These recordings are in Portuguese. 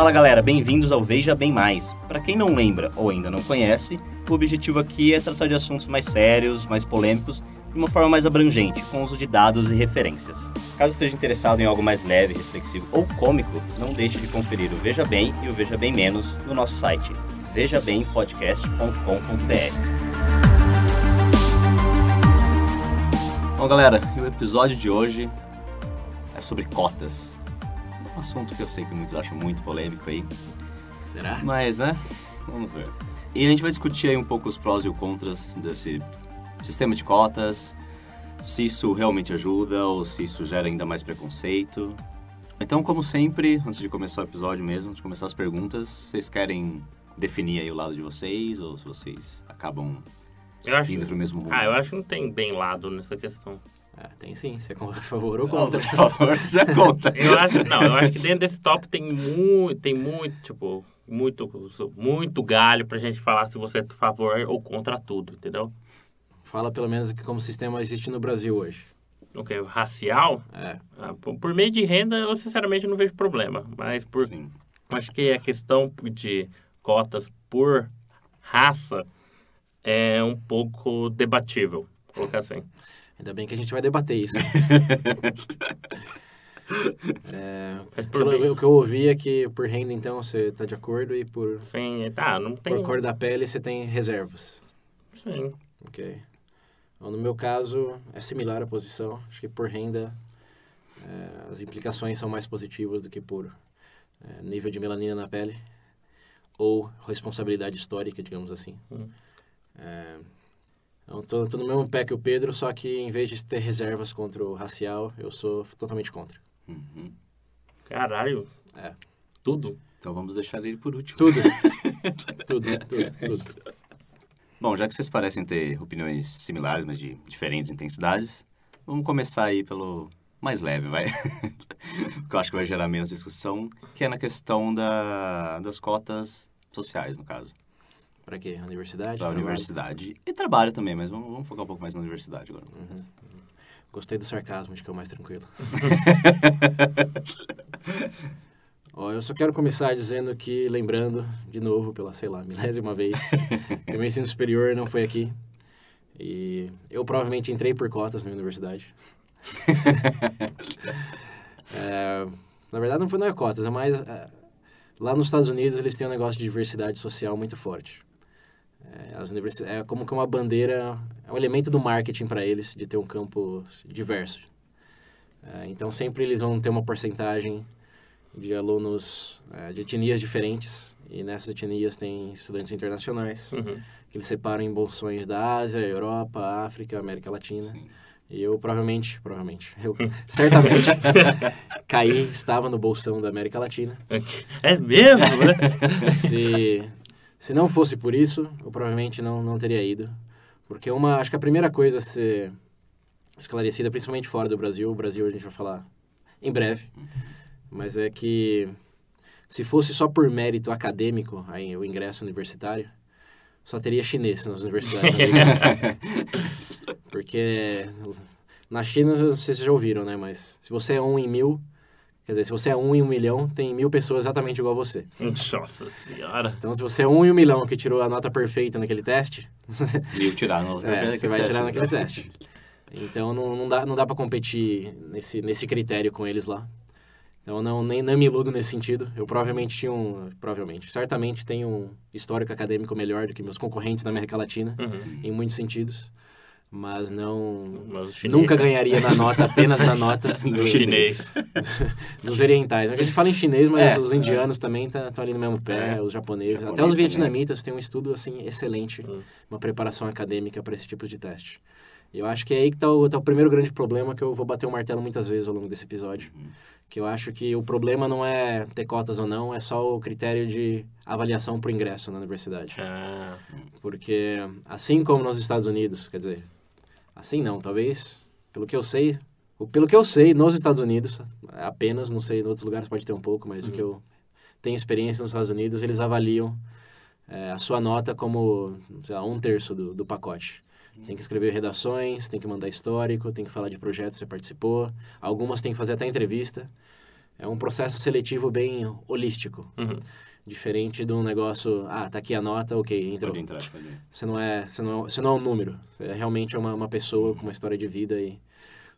Fala galera, bem-vindos ao Veja Bem Mais. Para quem não lembra ou ainda não conhece, o objetivo aqui é tratar de assuntos mais sérios, mais polêmicos, de uma forma mais abrangente, com uso de dados e referências. Caso esteja interessado em algo mais leve, reflexivo ou cômico, não deixe de conferir o Veja Bem e o Veja Bem Menos no nosso site, vejabempodcast.com.br. Bom, galera, e o episódio de hoje é sobre cotas um assunto que eu sei que muitos acham muito polêmico aí. Será? Mas, né? Vamos ver. E a gente vai discutir aí um pouco os prós e os contras desse sistema de cotas, se isso realmente ajuda ou se isso gera ainda mais preconceito. Então, como sempre, antes de começar o episódio mesmo, de começar as perguntas, vocês querem definir aí o lado de vocês ou se vocês acabam eu acho... indo pro mesmo ah, rumo? Ah, eu acho que não tem bem lado nessa questão. É, tem sim, você é a favor ou contra. Não, a favor, você conta é contra. eu acho, não, eu acho que dentro desse tópico tem muito, tem muito, tipo, muito, muito galho pra gente falar se você é a favor ou contra tudo, entendeu? Fala pelo menos que como sistema existe no Brasil hoje. O que? Racial? É. Ah, por meio de renda, eu sinceramente não vejo problema. Mas por. Sim. Acho que a questão de cotas por raça é um pouco debatível, colocar assim. Ainda bem que a gente vai debater isso. É, o, que eu, ouvi é que por renda, então, você tá de acordo e por... Sim, é, tá, não tem... Por cor da pele, você tem reservas. Sim. Ok. no meu caso, é similar a posição. Acho que por renda, é, as implicações são mais positivas do que por é, nível de melanina na pele ou responsabilidade histórica, digamos assim. Hum. É, então, tô, tô, no mesmo pé que o Pedro, só que em vez de ter reservas contra o racial, eu sou totalmente contra. Uhum. Caralho. É. Tudo. Então vamos deixar ele por último. Tudo. tudo, tudo, tudo. Bom, já que vocês parecem ter opiniões similares, mas de diferentes intensidades, vamos começar aí pelo mais leve, vai. que eu acho que vai gerar menos discussão, que é na questão da, das cotas sociais, no caso. Para quê? Universidade? Para universidade e trabalho também, mas vamos, vamos, focar um pouco mais na universidade agora. Uhum. uhum. Gostei do sarcasmo, acho que é o mais tranquilo. Ó, eu só quero começar dizendo que, lembrando, de novo, pela, sei lá, milésima vez, que meu ensino superior não foi aqui. E eu provavelmente entrei por cotas na universidade. é, na verdade, não foi não é cotas, é mais... É, lá nos Estados Unidos, eles têm um negócio de diversidade social muito forte. É, as universidades, é como que uma bandeira, é um elemento do marketing para eles de ter um campo diverso. É, então sempre eles vão ter uma porcentagem de alunos é, de etnias diferentes e nessas etnias tem estudantes internacionais uhum. que eles separam em bolsões da Ásia, Europa, África, América Latina. Sim. E eu provavelmente, provavelmente, eu certamente caí, estava no bolsão da América Latina. É mesmo, né? Se se não fosse por isso, eu provavelmente não, não teria ido. Porque uma, acho que a primeira coisa a ser esclarecida, principalmente fora do Brasil, o Brasil a gente vai falar em breve, uhum. mas é que se fosse só por mérito acadêmico, aí, o ingresso universitário, só teria chinês nas universidades Porque na China, vocês já ouviram, né? Mas se você é um em mil, Quer dizer, se você é um em um milhão, tem mil pessoas exatamente igual a você. Nossa senhora! Então, se você é um em um milhão que tirou a nota perfeita naquele teste... e tirar a nota é, perfeita é, Você vai teste, tirar naquele teste. Então, não, não dá, não dá para competir nesse, nesse critério com eles lá. Então, não, nem, nem me iludo nesse sentido. Eu provavelmente tinha um... Provavelmente. Certamente tenho um histórico acadêmico melhor do que meus concorrentes na América Latina, uhum. em muitos sentidos mas não mas nunca ganharia na nota, apenas na nota do chinês. dos orientais. A gente fala em chinês, mas é, os é. indianos é. também estão tá, ali no mesmo pé, é. os japoneses, Japonês até os vietnamitas têm um estudo assim excelente, hum. uma preparação acadêmica para esse tipo de teste. Eu acho que é aí que está o, tá o, primeiro grande problema que eu vou bater o martelo muitas vezes ao longo desse episódio. Hum. Que eu acho que o problema não é ter cotas ou não, é só o critério de avaliação para o ingresso na universidade. Ah. Porque, assim como nos Estados Unidos, quer dizer, Assim não, talvez, pelo que eu sei, pelo que eu sei, nos Estados Unidos, apenas, não sei, em outros lugares pode ter um pouco, mas uhum. o que eu tenho experiência nos Estados Unidos, eles avaliam é, a sua nota como, sei lá, um terço do, do pacote. Tem que escrever redações, tem que mandar histórico, tem que falar de projetos que você participou, algumas tem que fazer até entrevista. É um processo seletivo bem holístico. Uhum. Diferente de um negócio, ah, tá aqui a nota, ok, entrou. Pode entrar, pode Você não é, você não, é, você não é um número. Você é realmente é uma, uma pessoa com uma história de vida e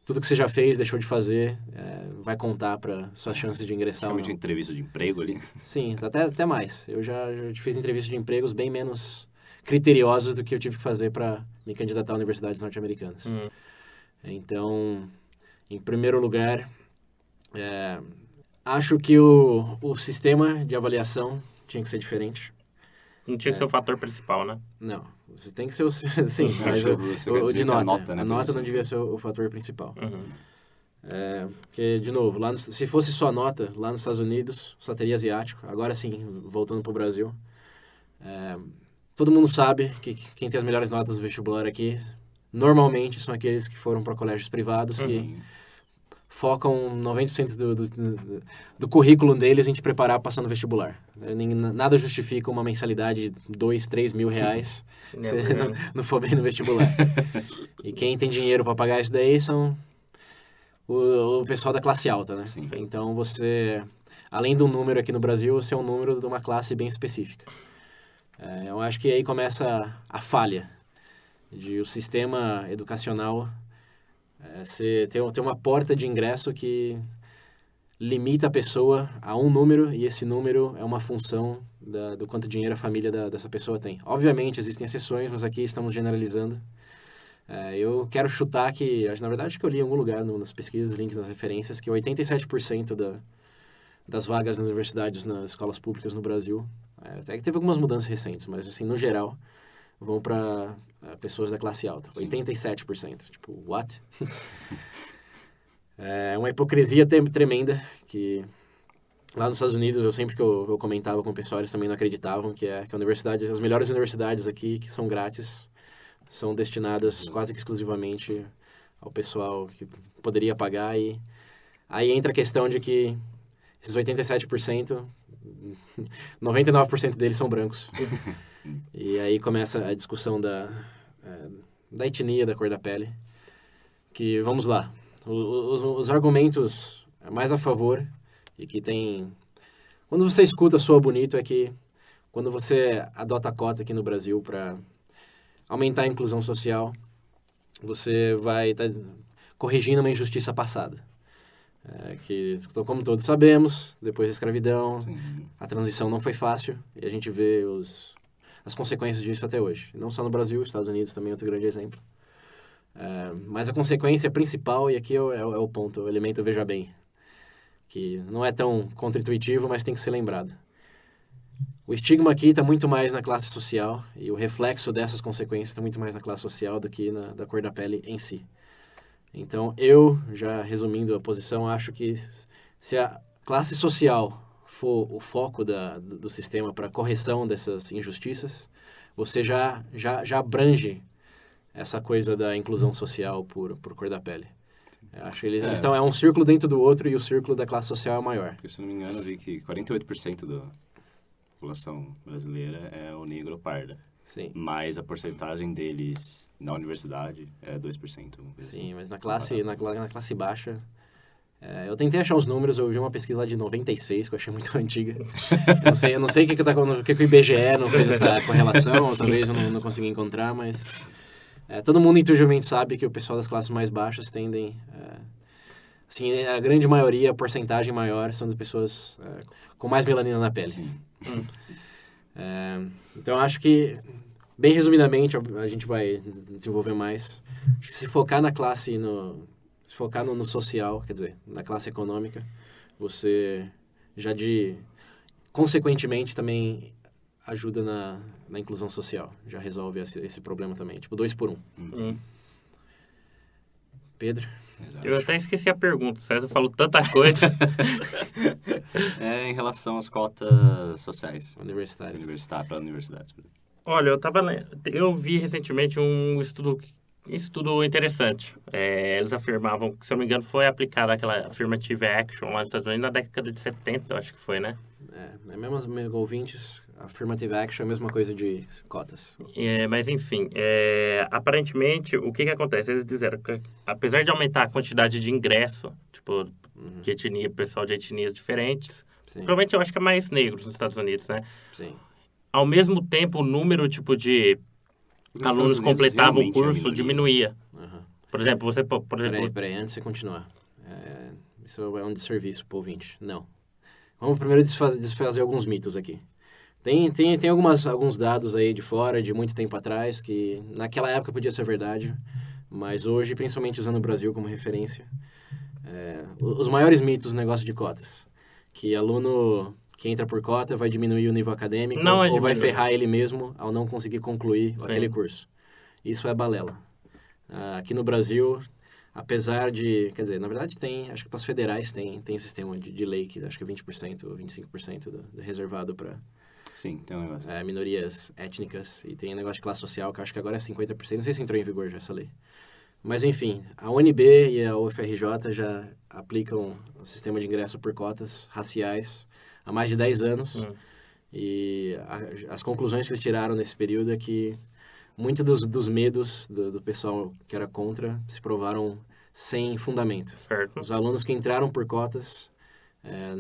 tudo que você já fez, deixou de fazer, é, vai contar para suas chances de ingressar. Realmente uma entrevista de emprego ali. Sim, até, até mais. Eu já, já fiz entrevistas de empregos bem menos criteriosos do que eu tive que fazer para me candidatar a universidades norte-americanas. Uhum. Então, em primeiro lugar, é, Acho que o, o sistema de avaliação tinha que ser diferente. Não tinha que é. ser o fator principal, né? Não. Você tem que ser o. Sim, mas o, o, o de nota. A nota, né, a nota não devia ser o, o fator principal. Uhum. É, porque, de novo, lá no, se fosse só nota, lá nos Estados Unidos só teria asiático. Agora sim, voltando para o Brasil. É, todo mundo sabe que quem tem as melhores notas do vestibular aqui normalmente são aqueles que foram para colégios privados uhum. que focam 90% do, do, do currículo deles em te preparar para passar no vestibular. Eh, nada justifica uma mensalidade de 2, 3 mil reais se não, não, não for bem no vestibular. e quem tem dinheiro para pagar isso daí são o, o, pessoal da classe alta, né? Sim. Então você, além do número aqui no Brasil, você é um número de uma classe bem específica. É, eu acho que aí começa a falha de o sistema educacional você tem, tem uma porta de ingresso que limita a pessoa a um número e esse número é uma função da, do quanto dinheiro a família da, dessa pessoa tem. Obviamente, existem exceções, mas aqui estamos generalizando. É, eu quero chutar que, na verdade, que eu li em algum lugar no, nas pesquisas, links nas referências, que 87% da, das vagas nas universidades, nas escolas públicas no Brasil, é, até que teve algumas mudanças recentes, mas assim, no geral, vão para é, pessoas da classe alta. Sim. 87%. Tipo, what? é uma hipocrisia tremenda que lá nos Estados Unidos, eu sempre que eu, eu comentava com pessoas, eles também não acreditavam que é que a universidade, as melhores universidades aqui que são grátis, são destinadas quase que exclusivamente ao pessoal que poderia pagar e aí entra a questão de que esses 87%, 99% deles são brancos. E aí começa a discussão da, é, da etnia, da cor da pele. Que, vamos lá, os, os argumentos mais a favor e que tem... Quando você escuta Soa Bonito é que quando você adota a cota aqui no Brasil para aumentar a inclusão social, você vai estar tá corrigindo uma injustiça passada. É, que, então, como todos sabemos, depois da escravidão, Sim. a transição não foi fácil e a gente vê os, as consequências disso até hoje. Não só no Brasil, Estados Unidos também é outro grande exemplo. É, mas a consequência principal, e aqui é, é, é o ponto, o elemento veja bem, que não é tão contraintuitivo, mas tem que ser lembrado. O estigma aqui está muito mais na classe social e o reflexo dessas consequências está muito mais na classe social do que na da cor da pele em si. Então, eu, já resumindo a posição, acho que se a classe social for o foco da, do sistema para correção dessas injustiças, você já, já, já abrange essa coisa da inclusão social por, por cor da pele. Eu acho que eles, é. estão, é um círculo dentro do outro e o círculo da classe social é maior. Porque, se não me engano, eu vi que 48% da população brasileira é o negro ou parda. Sim. Mas a porcentagem deles na universidade é 2%. Sim, assim, mas na classe, na, na classe baixa é, eu tentei achar os números, eu vi uma pesquisa lá de 96, que eu achei muito antiga. Eu não sei, eu não sei o que, que, tá, o, que, que o IBGE não fez essa correlação, ou talvez eu não, não consegui encontrar, mas... É, todo mundo intuitivamente sabe que o pessoal das classes mais baixas tendem... É, assim, a grande maioria, a porcentagem maior, são das pessoas é, com mais melanina na pele. Hum. então, acho que bem resumidamente, a gente vai desenvolver mais. se focar na classe no, se focar no, no social, quer dizer, na classe econômica, você já de consequentemente também ajuda na, na inclusão social, já resolve esse, esse problema também, tipo dois por um. Uhum. Hum. Pedro. Exato. Eu até esqueci a pergunta, o César falou tanta coisa. é em relação às cotas sociais. Universitárias. Universitário, para universidades. Olha, eu tava eu vi recentemente um estudo isso tudo interessante. É, eles afirmavam, se eu não me engano, foi aplicada aquela affirmative action lá nos Estados Unidos na década de 70, eu acho que foi, né? É, mesmo os ouvintes, affirmative action é a mesma coisa de cotas. É, mas enfim, é, aparentemente, o que que acontece? Eles disseram que apesar de aumentar a quantidade de ingresso, tipo, uhum. de etnia, pessoal de etnias diferentes, Sim. provavelmente eu acho que é mais negros nos Estados Unidos, né? Sim. Ao mesmo tempo, o número, tipo, de alunos completavam o curso, diminuía. diminuía. Uhum. Por exemplo, você... Por exemplo, peraí, peraí, antes de você continuar. É, isso é um desserviço o ouvinte. Não. Vamos primeiro desfazer, desfazer alguns mitos aqui. Tem, tem, tem algumas, alguns dados aí de fora, de muito tempo atrás, que naquela época podia ser verdade, mas hoje, principalmente usando o Brasil como referência, é, os maiores mitos do negócio de cotas. Que aluno que entra por cota vai diminuir o nível acadêmico não, é ou vai ferrar ele mesmo ao não conseguir concluir Sim. aquele curso. Isso é balela. Ah, aqui no Brasil, apesar de, quer dizer, na verdade tem, acho que para as federais tem, tem um sistema de, de lei que acho que é 20% ou 25% do, do reservado para Sim, tem um negócio. É, minorias étnicas e tem um negócio de classe social que acho que agora é 50%, não sei se entrou em vigor já essa lei. Mas enfim, a UNB e a UFRJ já aplicam o sistema de ingresso por cotas raciais há mais de 10 anos. Hum. E a, as conclusões que eles tiraram nesse período é que muitos dos, dos medos do, do, pessoal que era contra se provaram sem fundamento. Certo. Os alunos que entraram por cotas, é,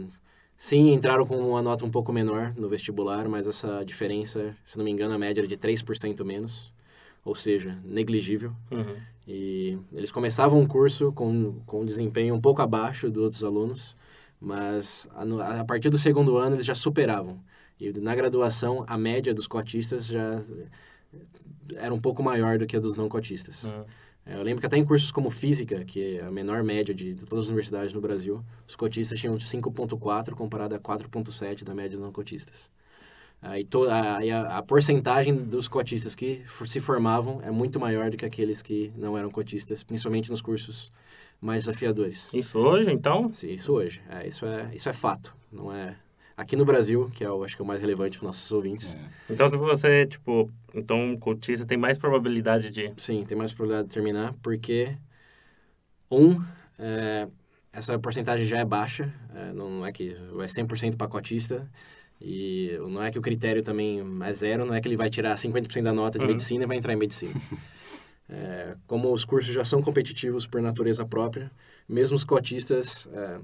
sim, entraram com uma nota um pouco menor no vestibular, mas essa diferença, se não me engano, a média era de 3% menos, ou seja, negligível. Uhum. E eles começavam um curso com, com um desempenho um pouco abaixo dos outros alunos, mas a, a partir do segundo ano eles já superavam. E na graduação, a média dos cotistas já eh, era um pouco maior do que a dos não cotistas. Uhum. É, eu lembro que até em cursos como física, que é a menor média de, de todas as universidades no Brasil, os cotistas tinham 5.4 comparado a 4.7 da média dos não cotistas. Ah, aí a, a, porcentagem dos cotistas que se formavam é muito maior do que aqueles que não eram cotistas, principalmente nos cursos mais desafiadores. Isso hoje, então? Sim, isso hoje. É, isso, é, isso é fato. Não é aqui no Brasil, que é o, acho que é o mais relevante para os nossos ouvintes. É. Então, se você, tipo, então um cotista tem mais probabilidade de... Sim, tem mais probabilidade de terminar, porque, um, é, essa porcentagem já é baixa, é, não é que é 100% para cotista, e não é que o critério também é zero, não é que ele vai tirar 50% da nota de uhum. medicina e vai entrar em medicina. É, como os cursos já são competitivos por natureza própria, mesmo os cotistas é,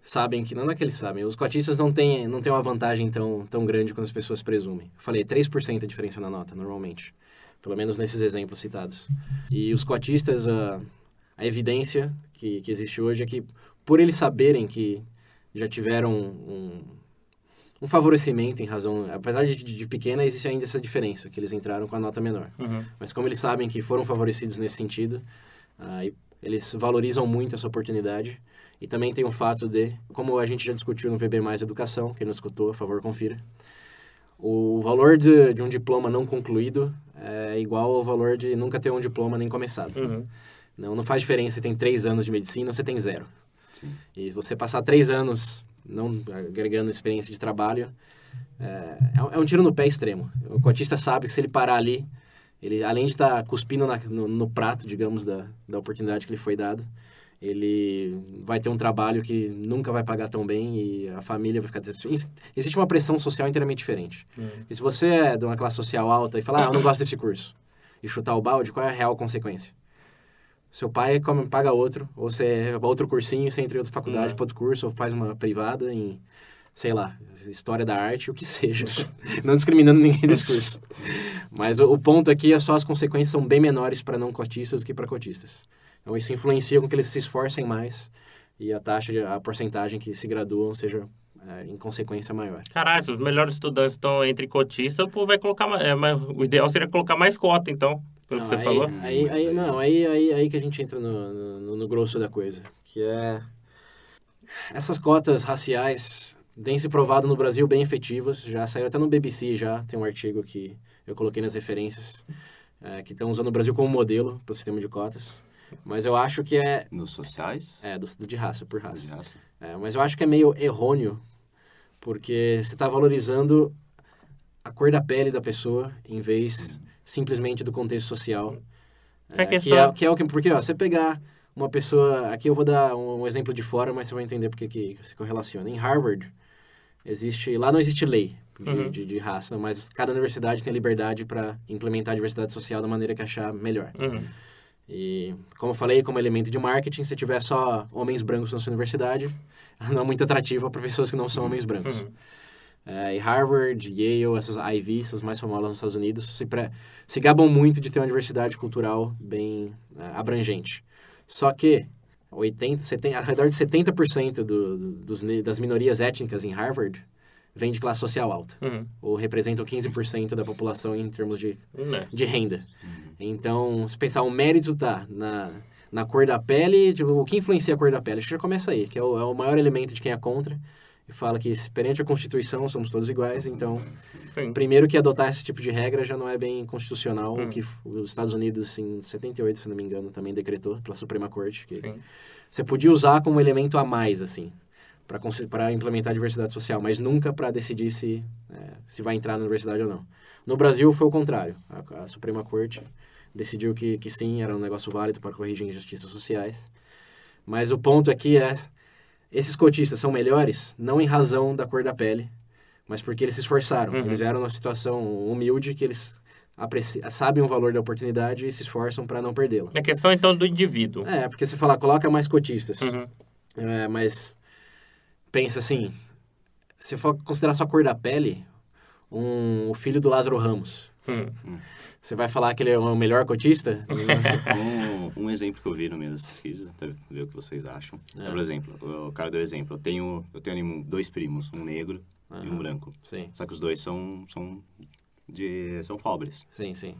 sabem que, não é que eles sabem, os cotistas não têm, não têm uma vantagem tão, tão grande quanto as pessoas presumem. Falei, 3% a diferença na nota, normalmente, pelo menos nesses exemplos citados. E os cotistas, a, a evidência que, que existe hoje é que, por eles saberem que já tiveram um, um favorecimento em razão, apesar de, de, pequena, existe ainda essa diferença, que eles entraram com a nota menor. Uhum. Mas como eles sabem que foram favorecidos nesse sentido, uh, eles valorizam muito essa oportunidade. E também tem o fato de, como a gente já discutiu no VB Mais Educação, quem não escutou, a favor, confira. O valor de, de um diploma não concluído é igual ao valor de nunca ter um diploma nem começado. Uhum. Não, não faz diferença se tem três anos de medicina ou você tem zero. Sim. E você passar três anos não agregando experiência de trabalho, é, é, é um tiro no pé extremo. O cotista sabe que se ele parar ali, ele além de estar tá cuspindo na, no, no, prato, digamos, da, da oportunidade que lhe foi dado, ele vai ter um trabalho que nunca vai pagar tão bem e a família vai ficar... Existe uma pressão social inteiramente diferente. É. Uhum. E se você é de uma classe social alta e falar, ah, eu não gosto desse curso, e chutar o balde, qual é a real consequência? seu pai come, paga outro, ou você outro cursinho, você entra em outra faculdade, uhum. outro curso, ou faz uma privada em, sei lá, história da arte, o que seja. não discriminando ninguém desse curso. Mas o, o, ponto aqui é só as consequências são bem menores para não cotistas do que para cotistas. Então isso influencia com que eles se esforcem mais e a taxa, de, a porcentagem que se graduam seja é, em consequência maior. Caralho, os melhores estudantes estão entre cotistas, o povo vai colocar mais, é, mas o ideal seria colocar mais cota, então não, que você aí, falou? É aí, aí, não, aí, aí, aí que a gente entra no, no, no grosso da coisa, que é... Essas cotas raciais têm se provado no Brasil bem efetivas, já saiu até no BBC já, tem um artigo que eu coloquei nas referências, é, que estão usando o Brasil como modelo para o sistema de cotas. Mas eu acho que é... Nos sociais? É, do, de raça, por raça. De raça. É, mas eu acho que é meio errôneo, porque você está valorizando a cor da pele da pessoa em vez simplesmente do contexto social. É, que, é, que é o que. Porque, ó, você pegar uma pessoa. Aqui eu vou dar um, exemplo de fora, mas você vai entender porque que se correlaciona. Em Harvard, existe. Lá não existe lei de, uhum. de, de raça, mas cada universidade tem liberdade para implementar a diversidade social da maneira que achar melhor. Uhum. E, como eu falei, como elemento de marketing, se tiver só homens brancos na sua universidade, não é muito atrativa para pessoas que não são homens brancos. Uhum. É, e Harvard, Yale, essas Ivy, essas mais famosas nos Estados Unidos, se, pré, se gabam muito de ter uma diversidade cultural bem é, abrangente. Só que 80, 70, ao redor de 70% do, do, dos, das minorias étnicas em Harvard vêm de classe social alta, uhum. ou representam 15% da população em termos de, hum, é. de renda. Então, se pensar, o mérito tá na, na cor da pele, tipo, o que influencia a cor da pele? Acho que já começa aí, que é o, é o maior elemento de quem é contra e fala que perante a Constituição somos todos iguais, então Sim. primeiro que adotar esse tipo de regra já não é bem constitucional, hum. que os Estados Unidos em 78, se não me engano, também decretou pela Suprema Corte que Sim. você podia usar como elemento a mais assim para implementar a diversidade social, mas nunca para decidir se é, se vai entrar na universidade ou não. No Brasil foi o contrário, a, a Suprema Corte decidiu que, que sim, era um negócio válido para corrigir injustiças sociais. Mas o ponto aqui é esses cotistas são melhores não em razão da cor da pele, mas porque eles se esforçaram. Uhum. Eles vieram numa situação humilde que eles sabem o valor da oportunidade e se esforçam para não perdê-la. É questão então do indivíduo. É, porque se falar, coloca mais cotistas. Uhum. É, mas pensa assim, se for considerar só a cor da pele, um, o filho do Lázaro Ramos Hum. Você vai falar que ele é o melhor cotista? É um, um, exemplo que eu vi no meio das pesquisas, até ver o que vocês acham. É. Por exemplo, o cara deu exemplo. Eu tenho, eu tenho dois primos, um negro uhum. e um branco. Sim. Só que os dois são, são, de, são pobres. Sim, sim.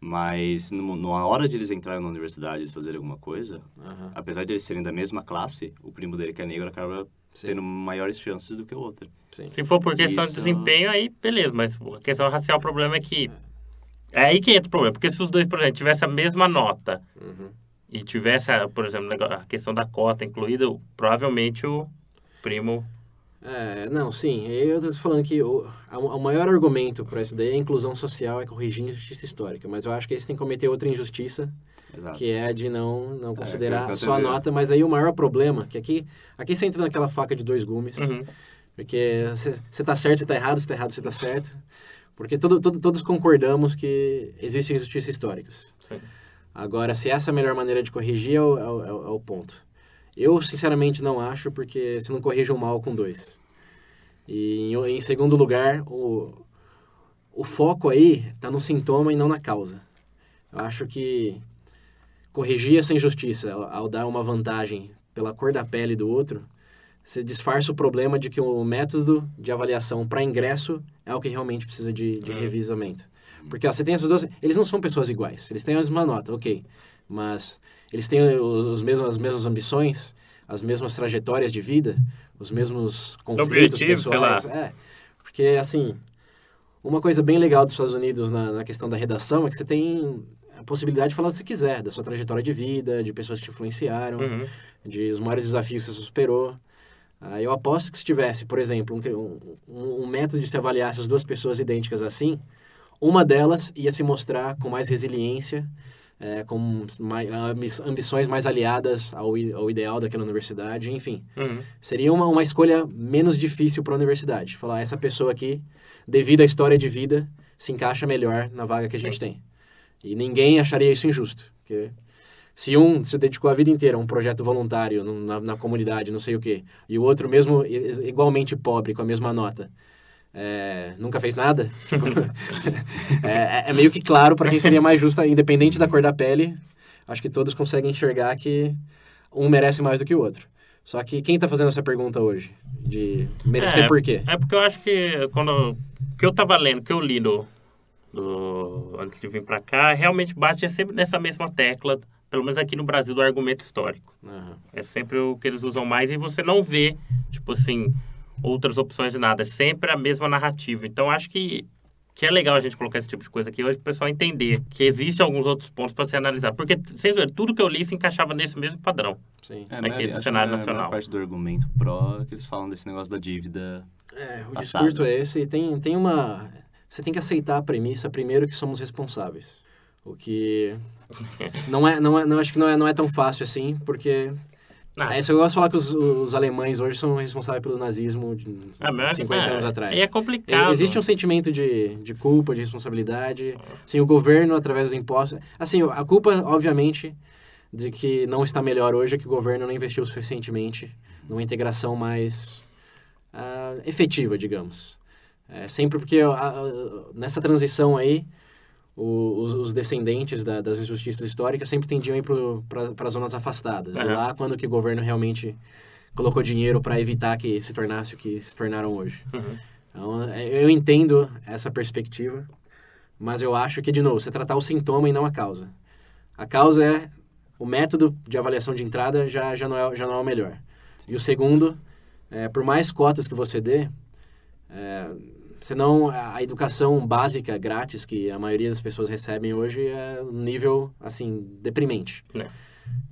Mas no, na hora de eles entrarem na universidade e fazerem alguma coisa, uhum. apesar de eles serem da mesma classe, o primo dele que é negro acaba Sim. tendo maiores chances do que o outro. Sim. Se for por questão Isso... de desempenho, aí beleza, mas a questão racial, o problema é que é. É aí que entra o problema, porque se os dois, por exemplo, tivessem a mesma nota uhum. e tivesse, por exemplo, a questão da cota incluída, provavelmente o primo. É, não, sim. Eu estou falando que o, o maior argumento para isso daí é a inclusão social é corrigir injustiça histórica, mas eu acho que eles têm que cometer outra injustiça. Exato. que é de não, não é, considerar é, só a nota, mas aí o maior problema, que aqui, aqui você entra naquela faca de dois gumes, uhum. porque você está certo, você está errado, você está errado, você está certo. Porque todo, todo, todos concordamos que existem injustiças históricas. Sim. Agora, se essa é a melhor maneira de corrigir, é o, é, o, é o, é ponto. Eu, sinceramente, não acho, porque você não corrige o mal com dois. E, em, em segundo lugar, o, o foco aí está no sintoma e não na causa. Eu acho que corrigir essa injustiça ao, ao dar uma vantagem pela cor da pele do outro você disfarça o problema de que o método de avaliação para ingresso é o que realmente precisa de, de é. revisamento. Porque ó, você tem essas duas. Eles não são pessoas iguais, eles têm a mesma nota, ok. Mas eles têm os mesmos, as mesmas ambições, as mesmas trajetórias de vida, os mesmos conflitos Objetivo, pessoais. É. Porque, assim, uma coisa bem legal dos Estados Unidos na, na questão da redação é que você tem a possibilidade de falar o que você quiser, da sua trajetória de vida, de pessoas que te influenciaram, uhum. de os maiores desafios que você superou. Ah, eu aposto que se tivesse, por exemplo, um, um, um método de se avaliar essas duas pessoas idênticas assim, uma delas ia se mostrar com mais resiliência, é, com mais, ambições mais aliadas ao, ao ideal daquela universidade, enfim. Uhum. Seria uma, uma escolha menos difícil para a universidade. Falar, essa pessoa aqui, devido à história de vida, se encaixa melhor na vaga que a gente tem. E ninguém acharia isso injusto, porque se um se dedicou a vida inteira a um projeto voluntário na, na comunidade, não sei o quê, e o outro mesmo igualmente pobre, com a mesma nota, é, nunca fez nada. Tipo, é, é, meio que claro para quem seria mais justo independente da cor da pele, acho que todos conseguem enxergar que um merece mais do que o outro. Só que quem está fazendo essa pergunta hoje? De merecer é, por quê? É porque eu acho que quando que eu estava lendo, que eu li no, antes de vir para cá, realmente bate sempre nessa mesma tecla pelo menos aqui no Brasil, do argumento histórico. Uhum. É sempre o que eles usam mais e você não vê, tipo assim, outras opções de nada. É sempre a mesma narrativa. Então, acho que, que é legal a gente colocar esse tipo de coisa aqui hoje para o pessoal entender que existem alguns outros pontos para ser analisado. Porque, sem dúvida, tudo que eu li se encaixava nesse mesmo padrão. Sim. É, aqui é cenário é, é nacional. É parte do argumento pró que eles falam desse negócio da dívida É, o passada. discurso é esse. Tem, tem uma... Você tem que aceitar a premissa, primeiro, que somos responsáveis. O que não é, não é, não acho que não é, não é tão fácil assim, porque ah. É, eu gosto de falar que os, os, alemães hoje são responsáveis pelo nazismo de ah, 50 é, assim, é, anos atrás. É complicado. Existe um sentimento de, de culpa, de responsabilidade. assim o governo, através dos impostos... Assim, a culpa, obviamente, de que não está melhor hoje é que o governo não investiu suficientemente numa integração mais uh, efetiva, digamos. É, sempre porque uh, uh, nessa transição aí os, os, descendentes da, das injustiças históricas sempre tendiam a ir para zonas afastadas. Uhum. E lá, quando que o governo realmente colocou dinheiro para evitar que se tornasse o que se tornaram hoje. Uhum. Então, é, eu entendo essa perspectiva, mas eu acho que, de novo, você tratar o sintoma e não a causa. A causa é o método de avaliação de entrada já, já, não, é, já não é o melhor. E o segundo, é, por mais cotas que você dê, é, senão a educação básica grátis que a maioria das pessoas recebem hoje é um nível assim deprimente. É.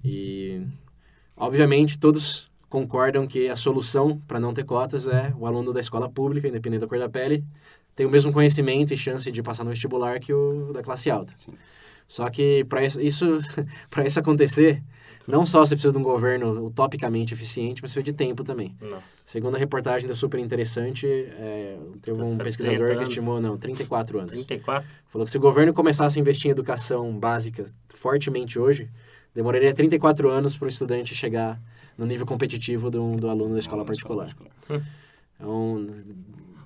E obviamente todos concordam que a solução para não ter cotas é o aluno da escola pública, independente da cor da pele, tem o mesmo conhecimento e chance de passar no vestibular que o da classe alta. Sim. Só que para isso para isso acontecer não só você precisa de um governo utopicamente eficiente, mas precisa de tempo também. Não. Segundo a reportagem da Super Interessante, é, teve um tá pesquisador que estimou, não, 34 anos. 34? Falou que se o governo começasse a investir em educação básica fortemente hoje, demoraria 34 anos para o estudante chegar no nível competitivo do, do aluno da escola não, particular. Escola hum. Então,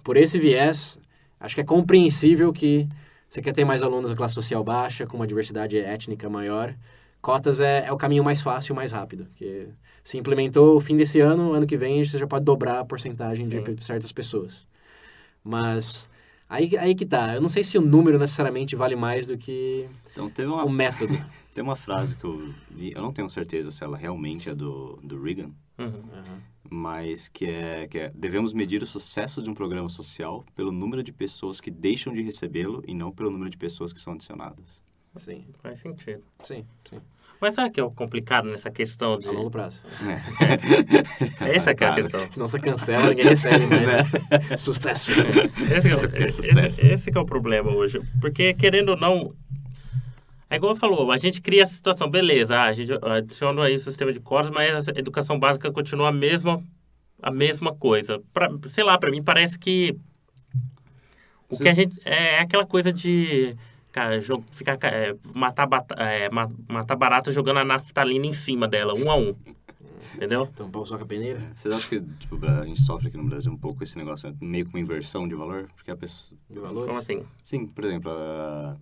por esse viés, acho que é compreensível que você quer ter mais alunos da classe social baixa, com uma diversidade étnica maior, cotas é, é o caminho mais fácil, mais rápido. Porque se implementou o fim desse ano, ano que vem você já pode dobrar a porcentagem Sim. de certas pessoas. Mas aí, aí que tá. Eu não sei se o número necessariamente vale mais do que então, teve uma... o método. tem uma frase que eu eu não tenho certeza se ela realmente é do, do Reagan, uhum, uhum. mas que é, que é: devemos medir o sucesso de um programa social pelo número de pessoas que deixam de recebê-lo e não pelo número de pessoas que são adicionadas. Sim. Faz sentido. Sim, sim. Mas sabe o que é o complicado nessa questão de. A longo prazo. É. Essa é claro. a questão. não você cancela, ninguém recebe mais. Né? sucesso. Esse, é, é, é sucesso. Esse, esse é o problema hoje. Porque, querendo ou não. É igual falou, a gente cria essa situação, beleza, ah, a gente adiciona aí o sistema de cordas mas a educação básica continua a mesma, a mesma coisa. Pra, sei lá, para mim parece que o Vocês... que a gente. É, é aquela coisa de ficar, é, matar, barato é, matar barata jogando a naftalina em cima dela, um a um. Entendeu? Então, pau só com a peneira. Vocês acham que tipo, a gente sofre aqui no Brasil um pouco esse negócio, né, meio com inversão de valor? Porque a pessoa... De valores? Como assim? Sim, por exemplo, a...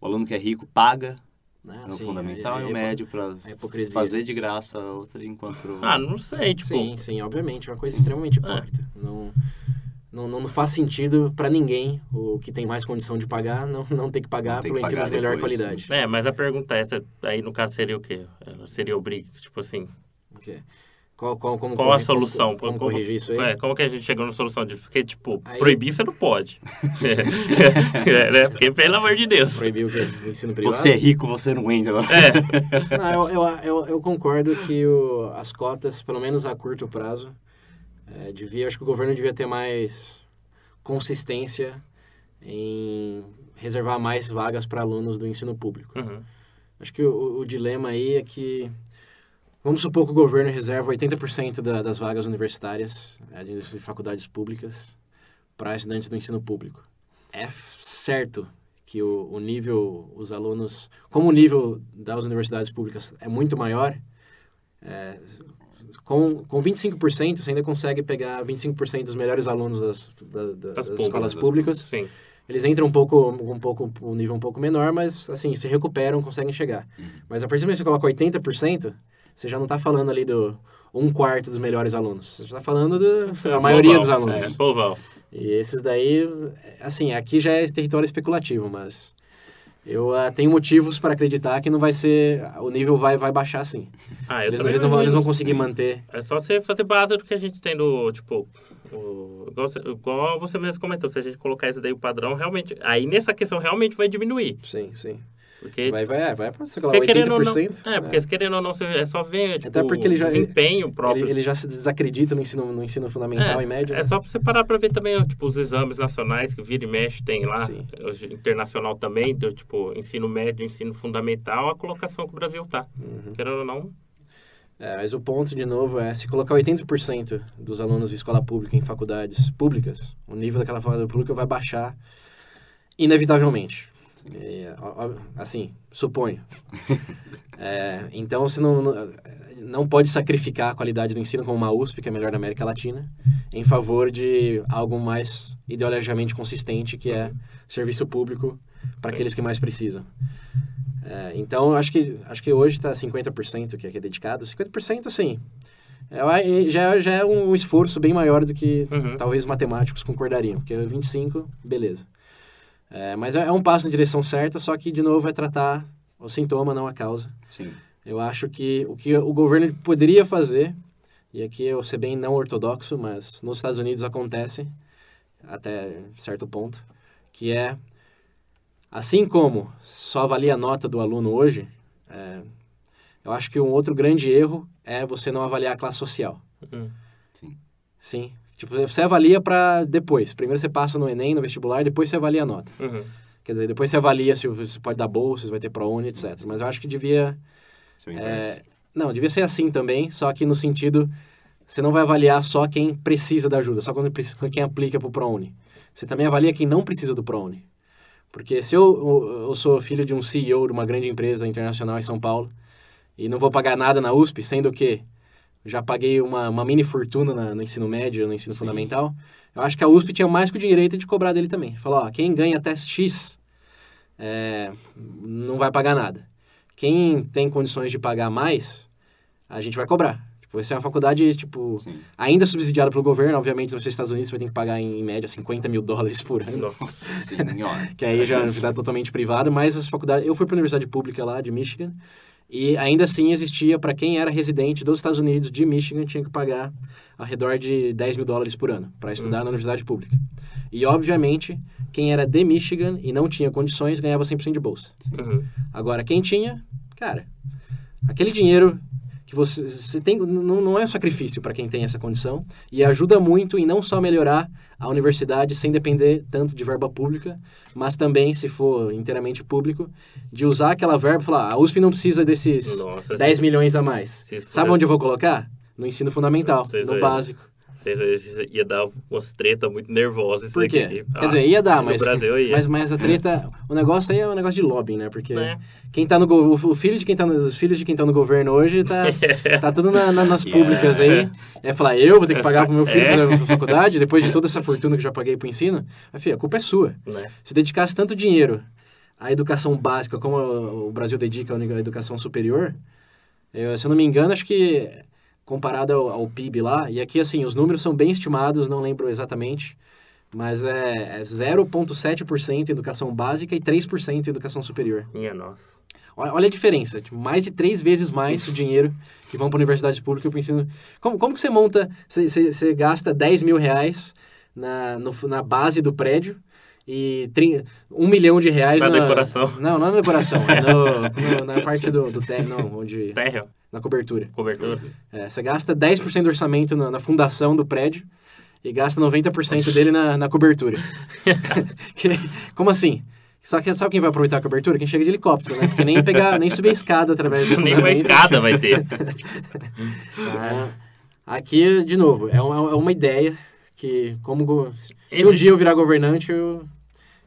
o aluno que é rico paga né? Ah, no sim, fundamental e o é médio para é fazer de graça a outra enquanto... Ah, não sei, tipo... Sim, sim, obviamente, é uma coisa sim. extremamente hipócrita. É. Não, não, não, faz sentido para ninguém o que tem mais condição de pagar não, não ter que pagar pelo ensino de melhor qualidade. Né? É, mas a pergunta é essa aí no caso seria o quê? Seria o obriga, tipo assim. Okay. Qual, qual, como, qual corrigir, a solução? Como, como, como, corrigir isso aí? É, como que a gente chegou na solução disso? Porque, tipo, aí... proibir você não pode. é, né? Porque, pelo amor de Deus. Proibir o, o ensino privado? Você é rico, você não entra. Né? É. não, eu, eu, eu, eu, concordo que o, as cotas, pelo menos a curto prazo, é, devia, acho que o governo devia ter mais consistência em reservar mais vagas para alunos do ensino público. Uhum. Acho que o, o, dilema aí é que, vamos supor que o governo reserva 80% da, das vagas universitárias né, de faculdades públicas para estudantes do ensino público. É certo que o, o nível, os alunos, como o nível das universidades públicas é muito maior, é, com, com 25%, você ainda consegue pegar 25% dos melhores alunos das, da, da, das, das públicas, escolas públicas. Sim. Eles entram um pouco, um pouco, um nível um pouco menor, mas assim, se recuperam, conseguem chegar. Uhum. Mas a partir do momento que você coloca 80%, você já não está falando ali do um quarto dos melhores alunos. Você está falando da é, maioria dos alunos. É, E esses daí, assim, aqui já é território especulativo, mas eu uh, tenho motivos para acreditar que não vai ser. O nível vai, vai baixar sim. Ah, eles, eles, não, eles vão conseguir manter. É só você fazer base do que a gente tem do. Tipo, o, igual, você, igual você mesmo comentou, se a gente colocar isso daí o padrão, realmente. Aí nessa questão realmente vai diminuir. Sim, sim. Porque, tipo, vai, vai, é, vai pra, sei lá, porque 80%. Não, é, porque é. querendo ou não, é, né? é só ver tipo, Até porque ele já, é- desempenho próprio. Ele, ele, já se desacredita no ensino, no ensino fundamental é, e médio. É né? só para você parar para ver também tipo, os exames nacionais que vira e mexe tem lá, Sim. internacional também, então, tipo, ensino médio, ensino fundamental, a colocação que o Brasil tá. Uhum. Querendo ou não, é, mas o ponto, de novo, é se colocar 80% dos alunos de escola pública em faculdades públicas, o nível daquela faculdade pública vai baixar inevitavelmente. É, assim, suponho. é, então, você não, não pode sacrificar a qualidade do ensino como uma USP, que é a melhor da América Latina, em favor de algo mais ideologicamente consistente, que é serviço público para aqueles que mais precisam. É, então, acho que, acho que hoje está 50% é, que é dedicado. 50%, sim. É, já, já é um esforço bem maior do que uhum. talvez matemáticos concordariam, porque 25, beleza. É, mas é, é, um passo na direção certa, só que, de novo, vai é tratar o sintoma, não a causa. Sim. Eu acho que o que o governo poderia fazer, e aqui eu ser bem não ortodoxo, mas nos Estados Unidos acontece, até certo ponto, que é, assim como só avalia a nota do aluno hoje, é, eu acho que um outro grande erro é você não avaliar a classe social. Uhum. Sim. Sim. Tipo, você avalia para depois. Primeiro você passa no Enem, no vestibular, depois você avalia a nota. Uhum. Quer dizer, depois você avalia se você pode dar bolsa, se vai ter ProUni, etc. Mas eu acho que devia... É, não, devia ser assim também, só que no sentido... Você não vai avaliar só quem precisa da ajuda, só quando quem aplica para o ProUni. Você também avalia quem não precisa do ProUni. Porque se eu, eu, sou filho de um CEO de uma grande empresa internacional em São Paulo e não vou pagar nada na USP, sendo que já paguei uma, uma mini fortuna na, no ensino médio, no ensino Sim. fundamental. Eu acho que a USP tinha mais que o direito de cobrar dele também. falou ó, quem ganha até X é, não vai pagar nada. Quem tem condições de pagar mais, a gente vai cobrar. Tipo, vai ser é uma faculdade, tipo, Sim. ainda subsidiada pelo governo, obviamente, nos Estados Unidos você vai ter que pagar em, média 50 mil dólares por ano. Nossa senhora. que aí já é uma totalmente privada, mas as faculdades. Eu fui para a Universidade Pública lá de Michigan e ainda assim existia, para quem era residente dos Estados Unidos, de Michigan, tinha que pagar ao redor de 10 mil dólares por ano para estudar uhum. na universidade pública. E, obviamente, quem era de Michigan e não tinha condições ganhava 100% de bolsa. Uhum. Agora, quem tinha, cara, aquele dinheiro que você, você tem não, não é um sacrifício para quem tem essa condição e ajuda muito em não só melhorar a universidade sem depender tanto de verba pública, mas também se for inteiramente público, de usar aquela verba, falar, ah, a USP não precisa desses Nossa, 10 se... milhões a mais. Sabe onde eu vou colocar? No ensino fundamental, no básico ia dar umas treta muito nervosa. Por quê? Daqui. Quer ah, dizer, ia dar, ah, mas, Brasil, ia. mas, mas a treta, o negócio aí é um negócio de lobby, né? Porque é. quem tá no o filho de quem tá no, os filhos de quem tá no governo hoje tá, é. tá tudo na, na, nas é. públicas yeah. aí. É falar, eu vou ter que pagar pro meu filho é. faculdade, depois de toda essa fortuna que já paguei pro ensino. Mas, filho, a culpa é sua. É. Se dedicasse tanto dinheiro à educação básica como o Brasil dedica à educação superior, eu, se eu não me engano, acho que comparado ao, ao, PIB lá. E aqui, assim, os números são bem estimados, não lembro exatamente, mas é, é 0,7% educação básica e 3% educação superior. Minha nossa. Olha, olha a diferença, tipo, mais de três vezes mais o dinheiro que vão para universidades públicas para o ensino. Como, como que você monta, você, você, você gasta 10 mil reais na, no, na base do prédio, e trin... um milhão de reais na, na... decoração. Não, não na é decoração, é no, no, na parte do, do térreo, não, onde... Térreo? na cobertura. Cobertura. É, você gasta 10% do orçamento na, na, fundação do prédio e gasta 90% dele na, na cobertura. como assim? Só que sabe quem vai aproveitar a cobertura? Quem chega de helicóptero, né? Porque nem pegar, nem subir a escada através do Nem uma escada vai ter. ah, aqui, de novo, é uma, é, é uma ideia que, como... Se um dia eu virar governante, eu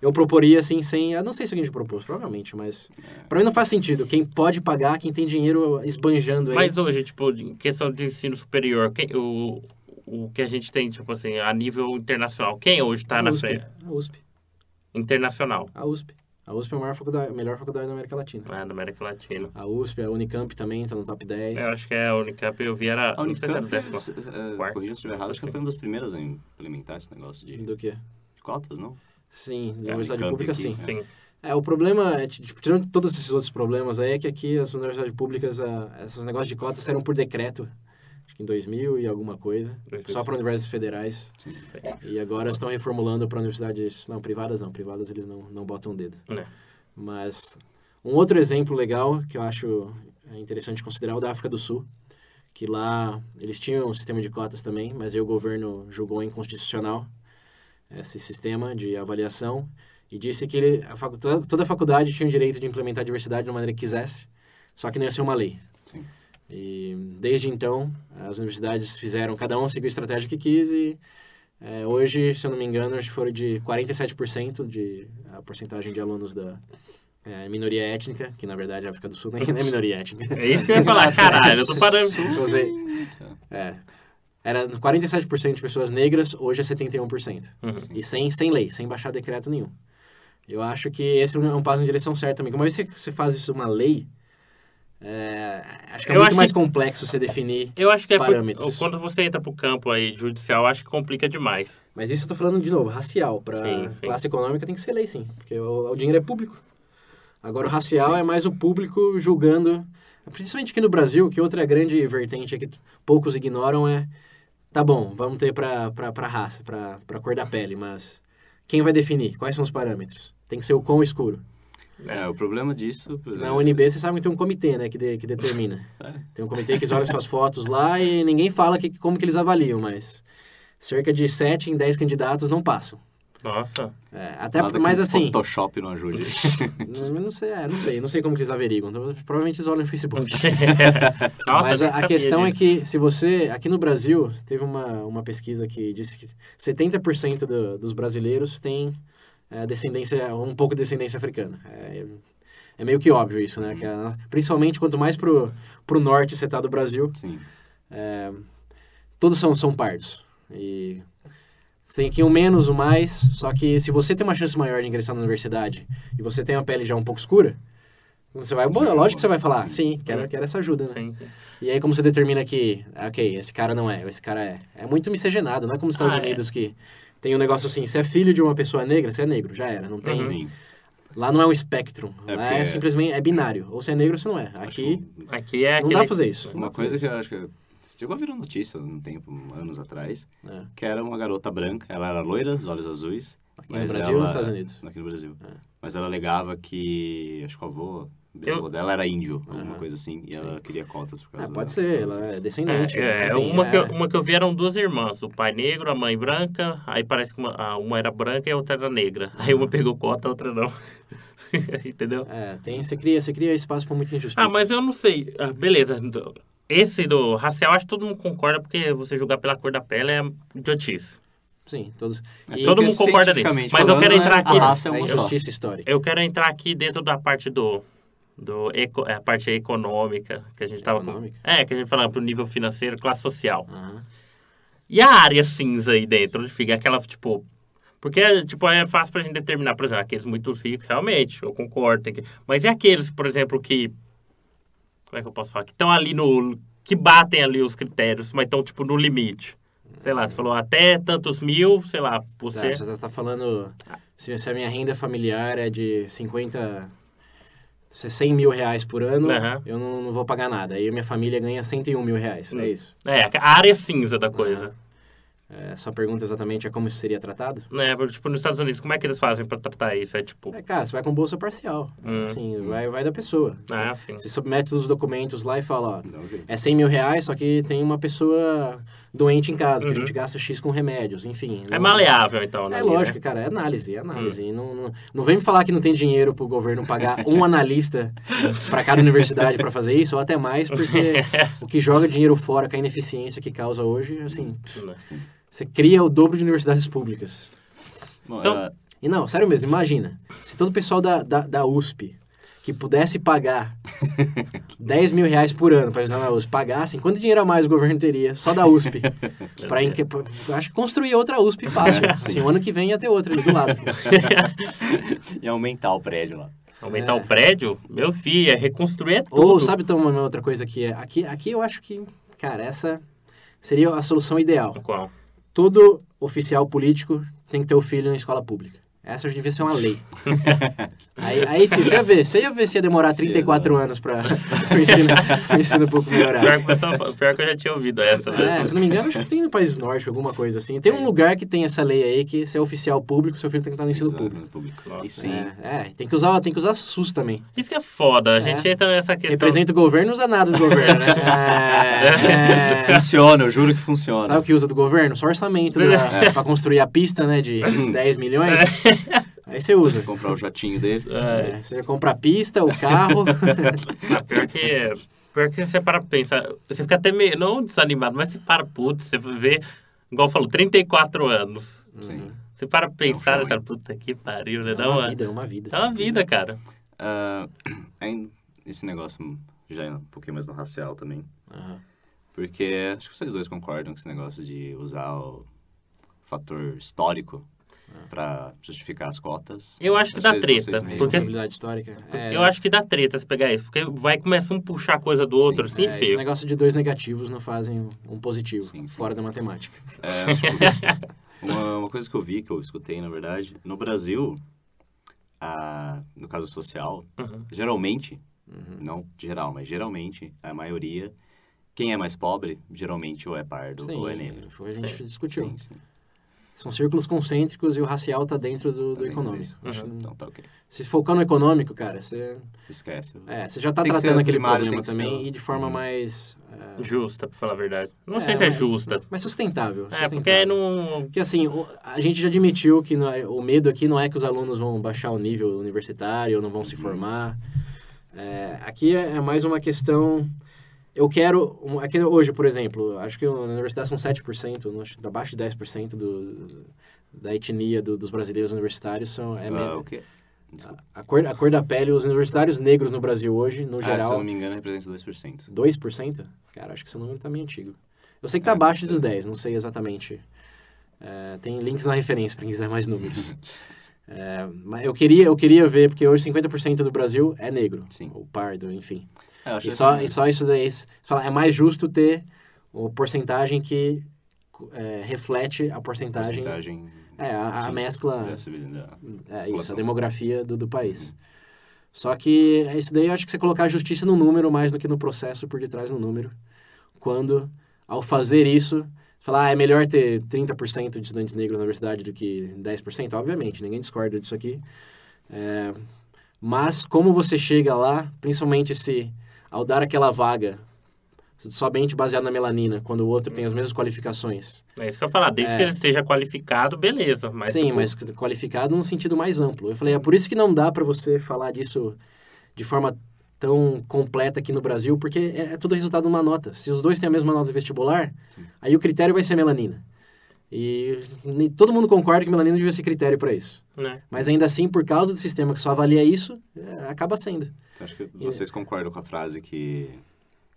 eu proporia assim, sem. Eu não sei se alguém te propôs, provavelmente, mas. É. Pra mim não faz sentido. Quem pode pagar, quem tem dinheiro esbanjando aí. Mas hoje, tipo, em questão de ensino superior, quem, o, o que a gente tem, tipo assim, a nível internacional, quem hoje tá a na USP, frente? A USP. Internacional. A USP. A USP é a maior faculdade, melhor faculdade da América Latina. Ah, da América Latina. A USP, a Unicamp também está no top 10. Eu acho que é a Unicamp, eu vi era... A Unicamp, é, se é, corrija se estiver errado, acho que foi uma das primeiras a implementar esse negócio de... Do quê? De cotas, não? Sim, é, universidade pública, sim. sim. Né? É, o problema, é, tipo, tirando todos esses outros problemas aí, é que aqui as universidades públicas, a, esses negócios de cotas saíram por decreto, acho que em 2000 e alguma coisa, só para universidades federais. Sim. E agora estão reformulando para universidades, não, privadas não, privadas eles não, não botam o dedo. Né. Mas um outro exemplo legal que eu acho é, interessante considerar é o da África do Sul, que lá eles tinham um sistema de cotas também, mas aí o governo julgou inconstitucional esse sistema de avaliação e disse que ele, a toda, toda a faculdade tinha o direito de implementar a diversidade de uma maneira que quisesse, só que não ia ser uma lei. Sim. E desde então, as universidades fizeram, cada um seguiu a estratégia que quis e é, hoje, se eu não me engano, acho que foram de 47% de a porcentagem de alunos da é, minoria étnica, que na verdade a África do Sul nem é minoria étnica. É isso que eu ia falar, caralho, eu tô parando. Não É era 47% de pessoas negras, hoje é 71%. Uhum. E sem, sem lei, sem baixar decreto nenhum. Eu acho que esse é um é passo em direção certa também. Como é que você faz isso uma lei? É, acho que é eu muito mais que, complexo você definir Eu acho que é parâmetros. Por, quando você entra para o campo aí judicial, acho que complica demais. Mas isso eu tô falando de novo, racial. Para classe econômica tem que ser lei, sim. Porque o, o dinheiro é público. Agora o racial sim. é mais o público julgando. Principalmente aqui no Brasil, que outra grande vertente é que poucos ignoram é Tá bom, vamos ter para para raça, para cor da pele, mas quem vai definir? Quais são os parâmetros? Tem que ser o quão escuro. É, o problema disso. Na é... UNB, você sabe que tem um comitê, né, que, de, que determina. É. Tem um comitê que olha suas fotos lá e ninguém fala que, como que eles avaliam, mas cerca de 7 em 10 candidatos não passam. Nossa. É, até Nada mais assim. Photoshop não ajude. não, não sei, é, não sei, não sei como que eles averiguam Então, provavelmente eles olham no Facebook. É. Nossa, Mas a, a questão é disso. é que se você. Aqui no Brasil, teve uma, uma pesquisa que disse que 70% do, dos brasileiros têm é, descendência, um pouco de descendência africana. É, é meio que óbvio isso, né? Uhum. Que, principalmente quanto mais pro, pro norte você tá do Brasil. Sim. É, todos são, são pardos. E você tem aqui o um menos, o um mais. Só que se você tem uma chance maior de ingressar na universidade e você tem uma pele já um pouco escura, você vai. Bom, é lógico que você vai falar, sim, quero, quero essa ajuda, né? Sim. E aí, como você determina que, ah, ok, esse cara não é, esse cara é. É muito miscigenado, não é como os Estados ah, é. Unidos é. que tem um negócio assim: se é filho de uma pessoa negra, você é negro, já era, não tem. Uhum. Lá não é um espectro. É, é é, simplesmente é binário. Ou você é negro ou você não é. Aqui. Aqui é. Não dá pra fazer isso. Uma coisa que eu acho que é Chegou a virar notícia um tempo, anos atrás, é. que era uma garota branca, ela era loira, os olhos azuis. Aqui no Brasil ela, ou nos Estados Unidos? Aqui no Brasil. É. Mas ela alegava que, acho que o avô dela era índio, alguma coisa assim, e Sim. ela queria cotas por causa é, Pode dela. ser, ela é descendente. É, né? é, assim, uma, é... Que eu, uma que eu vi eram duas irmãs, o pai negro, a mãe branca, aí parece que uma, uma era branca e a outra era negra. Aí uma pegou cota, a outra não. Entendeu? É, tem, você cria, você cria espaço para muita injustiça. Ah, mas eu não sei. Ah, beleza, esse do racial, acho que todo mundo concorda, porque você julgar pela cor da pele é idiotice. Sim, todos. É, todo mundo concorda dele. Mas falando, eu quero entrar né, aqui. A raça é uma é justiça histórica. Eu quero entrar aqui dentro da parte do. do eco, a parte econômica que a gente estava. É, que a gente falava pro nível financeiro, classe social. Uhum. E a área cinza aí dentro, fica aquela, tipo. Porque, tipo, é fácil pra gente determinar, por exemplo, aqueles muito ricos, realmente, eu concordo. Que... Mas e aqueles, por exemplo, que como é que eu posso falar? Que estão ali no. Que batem ali os critérios, mas estão, tipo, no limite. Sei lá, você falou até tantos mil, sei lá, você. É, tá, você está falando. Se, se, a minha renda familiar é de 50. Se 100 é mil reais por ano, uhum. eu não, não, vou pagar nada. Aí minha família ganha 101 mil reais. Uhum. É hum. isso. É, a área cinza da ah. coisa. Uhum. É, só pergunta exatamente é como isso seria tratado? É, porque, tipo, nos Estados Unidos, como é que eles fazem para tratar isso? É tipo... É, cara, você vai com bolsa parcial. Hum. Assim, vai, vai da pessoa. Ah, sim. Você submete os documentos lá e fala, ó, é 100 mil reais, só que tem uma pessoa doente em casa, uhum. que a uhum. gente gasta X com remédios, enfim. É não... maleável, então, é né? É lógico, cara, é análise, é análise. Uhum. Não, não, não, vem me falar que não tem dinheiro pro governo pagar um analista para cada universidade para fazer isso, ou até mais, porque o que joga dinheiro fora com a ineficiência que causa hoje, assim, hum, né? você cria o dobro de universidades públicas. então, é E não, sério mesmo, imagina, se todo o pessoal da, da, da USP que pudesse pagar 10 mil reais por ano para ajudar na USP, pagassem, quanto dinheiro a mais o governo teria só da USP? para Acho que construir outra USP fácil. É, assim, o ano que vem ia ter outra ali do lado. e aumentar o prédio lá. Aumentar é. o prédio? Meu filho, é reconstruir é tudo. Ou sabe então, uma outra coisa que é. Aqui, aqui eu acho que, cara, essa seria a solução ideal. Qual? Todo oficial político tem que ter o filho na escola pública. Essa devia ser é uma lei. aí, aí filho, você ia ver, você ia ver se ia demorar 34 anos para o ensino, ensino um pouco melhorar. Pior que, eu, pior que eu já tinha ouvido essa. Né? É, se não me engano, acho que tem no País Norte alguma coisa assim. Tem um lugar que tem essa lei aí que se é oficial público, seu filho tem que estar no ensino Exato, público. público. E sim. É, é, tem que usar, tem que usar SUS também. Isso que é foda, a é. gente é. entra nessa questão. Representa o governo, não usa nada do governo, né? É, funciona, eu juro que funciona. Sabe o que usa do governo? Só orçamento né? para construir a pista, né, de 10 milhões. Aí você usa comprar o jatinho dele. É. é você compra a pista, o carro. Ah, pior que Pior que você para pensar. Você fica até meio. Não desanimado, mas você para, putz, você vê. Igual falou, 34 anos. Sim. Uhum. Você para pensar, é um cara, puta que pariu, né? É uma, vida, é uma vida. É uma vida, uhum. cara. Uh, esse negócio já é um pouquinho mais no racial também. Uhum. Porque acho que vocês dois concordam com esse negócio de usar o fator histórico para justificar as cotas. Eu acho que dá treta. Porque... histórica. É, eu acho que dá treta se pegar isso, porque vai começar um puxar coisa do outro, sim, assim, é, Esse negócio de dois negativos não fazem um positivo, sim, sim. fora da matemática. É, uma, uma, coisa que eu vi, que eu escutei, na verdade, no Brasil, a, no caso social, uhum. geralmente, uhum. não geral, mas geralmente, a maioria quem é mais pobre geralmente ou é pardo sim, ou é negro. Foi a gente é. discutiu. Sim, sim. São círculos concêntricos e o racial tá dentro do, tá do econômico. Uhum. Então tá ok. Se focar no econômico, cara, você. Esquece. É, você já tá tratando aquele primário, problema também ser... e de forma hum. mais. Uhum. É... Justa, pra falar a verdade. Não é, sei se é justa. Mas sustentável. É, sustentável. porque não. Porque assim, a gente já admitiu que é, o medo aqui não é que os alunos vão baixar o nível universitário ou não vão se uhum. formar. É, aqui é, é mais uma questão eu quero. Aqui é hoje, por exemplo, acho que na universidade são 7%, abaixo de 10% do, da etnia do, dos brasileiros universitários são. É, ah, okay. A, cor, a cor da pele, os universitários negros no Brasil hoje, no geral. Ah, se eu não me engano, representa 2%. 2%? Cara, acho que esse número tá meio antigo. Eu sei que tá é, abaixo dos 10, tá. não sei exatamente. É, tem links na referência para quem quiser mais números. É, mas eu queria, eu queria ver, porque hoje 50% do Brasil é negro. Sim. Ou pardo, enfim. É, e, só, e só isso daí, é mais justo ter o porcentagem que é, reflete a porcentagem, porcentagem é, a, a mescla, é, né, é, isso, a demografia do, do país. Uhum. Só que é isso daí eu acho que você colocar a justiça no número mais do que no processo por detrás do número, quando, ao fazer isso, falar, ah, é melhor ter 30% de estudantes negros na universidade do que 10%, obviamente, ninguém discorda disso aqui. É, mas como você chega lá, principalmente se ao dar aquela vaga somente baseado na melanina, quando o outro tem as mesmas qualificações. É isso que eu ia falar, desde é. que ele esteja qualificado, beleza. Mas Sim, tipo... mas qualificado num sentido mais amplo. Eu falei, é por isso que não dá para você falar disso de forma tão completa aqui no Brasil, porque é, é tudo resultado de uma nota. Se os dois têm a mesma nota de vestibular, Sim. aí o critério vai ser melanina. E todo mundo concorda que melanina devia ser critério para isso. Né. Mas ainda assim, por causa do sistema que só avalia isso, é, acaba sendo. Acho que vocês e... concordam com a frase que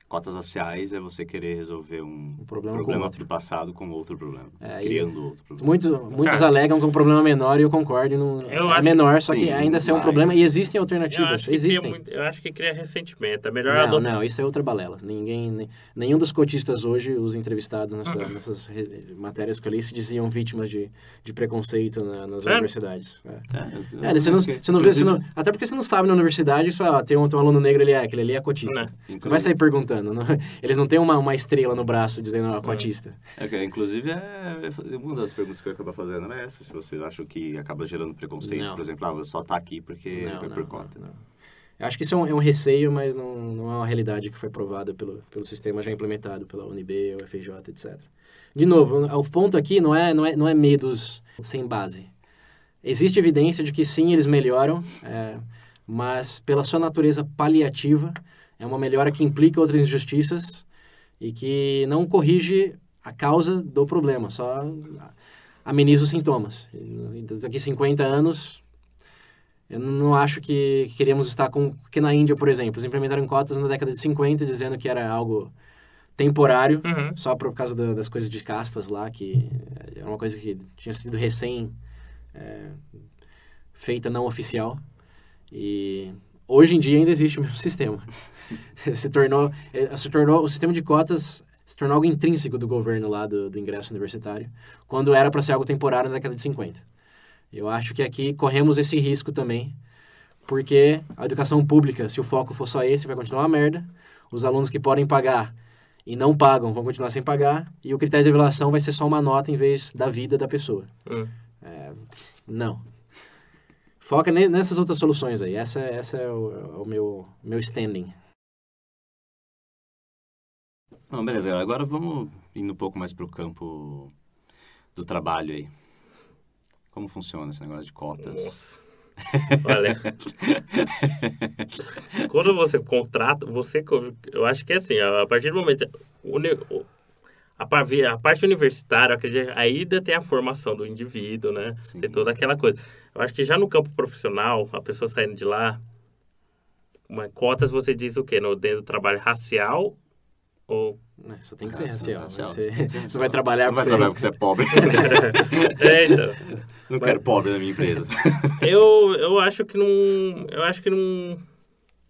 Cotas raciais é você querer resolver um, um problema, problema do passado com outro problema, é, criando outro problema. muitos alegam que é um problema menor e eu concordo, não, eu é menor, só sim, que ainda assim é um problema e assim, existem alternativas, eu existem. Muito, eu acho que cria ressentimento, é melhor não, Não, isso é outra balela. Ninguém, nenhum dos cotistas hoje, os entrevistados nessa, uhum. nessas matérias que eu li, se diziam vítimas de, de preconceito na, nas é? universidades. É. É, é você não, você não, vê, você não, até porque você não sabe na universidade, você fala, ah, tem, um, tem um aluno negro, ele é aquele, ele é cotista. Né, você vai sair perguntando cantando. Não, né? eles não têm uma, uma estrela no braço dizendo aquatista. É, é, inclusive, é, é, uma das perguntas que eu ia fazendo é essa. Se vocês acham que acaba gerando preconceito, não. por exemplo, ah, eu só tá aqui porque não, é por cota. Não, não. Acho que isso é um, é um, receio, mas não, não é uma realidade que foi provada pelo, pelo sistema já implementado pela UNB, UFJ, etc. De novo, o ponto aqui não é, não é, não é medos sem base. Existe evidência de que sim, eles melhoram, é, mas pela sua natureza paliativa, é uma melhora que implica outras injustiças e que não corrige a causa do problema, só ameniza os sintomas. daqui 50 anos, eu não acho que queríamos estar com... que na Índia, por exemplo, eles implementaram cotas na década de 50, dizendo que era algo temporário, uhum. só por causa das coisas de castas lá, que era é uma coisa que tinha sido recém é, feita, não oficial. E hoje em dia ainda existe o mesmo sistema. se tornou, eh, se tornou, o sistema de cotas se tornou algo intrínseco do governo lá do, do ingresso universitário, quando era para ser algo temporário na década de 50. Eu acho que aqui corremos esse risco também, porque a educação pública, se o foco for só esse, vai continuar uma merda. Os alunos que podem pagar e não pagam vão continuar sem pagar, e o critério de avaliação vai ser só uma nota em vez da vida da pessoa. Hum. É, não. Foca nessas outras soluções aí. Essa, essa é o, é o meu, meu standing. Não, beleza. Agora vamos indo um pouco mais para o campo do trabalho aí. Como funciona esse negócio de cotas? Nossa. Olha. quando você contrata, você. Eu acho que é assim, a partir do momento. A parte universitária, acredito, ainda tem a formação do indivíduo, né? Sim. Tem toda aquela coisa. Eu acho que já no campo profissional, a pessoa saindo de lá, uma, cotas você diz o quê? No, dentro do trabalho racial ou... só tem que ser racial. Você, você, vai trabalhar porque você... trabalhar porque você é pobre. é, então. Não Mas... quero pobre na minha empresa. eu, eu acho que não... Eu acho que não...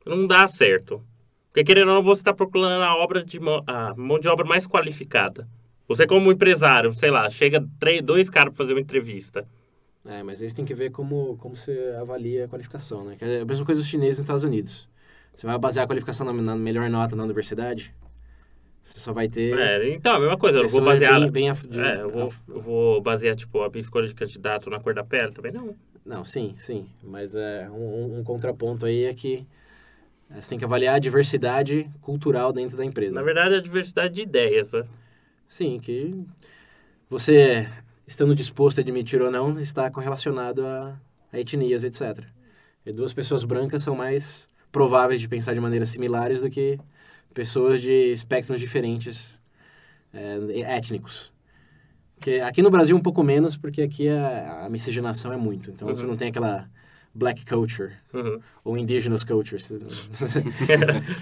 Não dá certo. Porque querendo ou não, você está procurando a obra de mão, a mão de obra mais qualificada. Você como empresário, sei lá, chega três, dois caras para fazer uma entrevista. É, mas isso tem que ver como, como você avalia a qualificação, né? É a mesma coisa dos chineses nos Estados Unidos. Você vai basear a qualificação na, na melhor nota na universidade? Você só vai ter. É, então, a mesma coisa. Eu vou basear. Bem, bem af... é, eu, vou, eu vou basear, tipo, a minha escolha de candidato na cor da pele também, não. Não, sim, sim. Mas é, um, um contraponto aí é que é, você tem que avaliar a diversidade cultural dentro da empresa. Na verdade, é a diversidade de ideias, né? Sim, que você, estando disposto a admitir ou não, está correlacionado a, a etnias, etc. E duas pessoas brancas são mais prováveis de pensar de maneiras similares do que pessoas de espectros diferentes eh, é, étnicos. Porque aqui no Brasil um pouco menos, porque aqui a, a miscigenação é muito. Então uhum. você não tem aquela black culture uhum. ou indigenous culture. você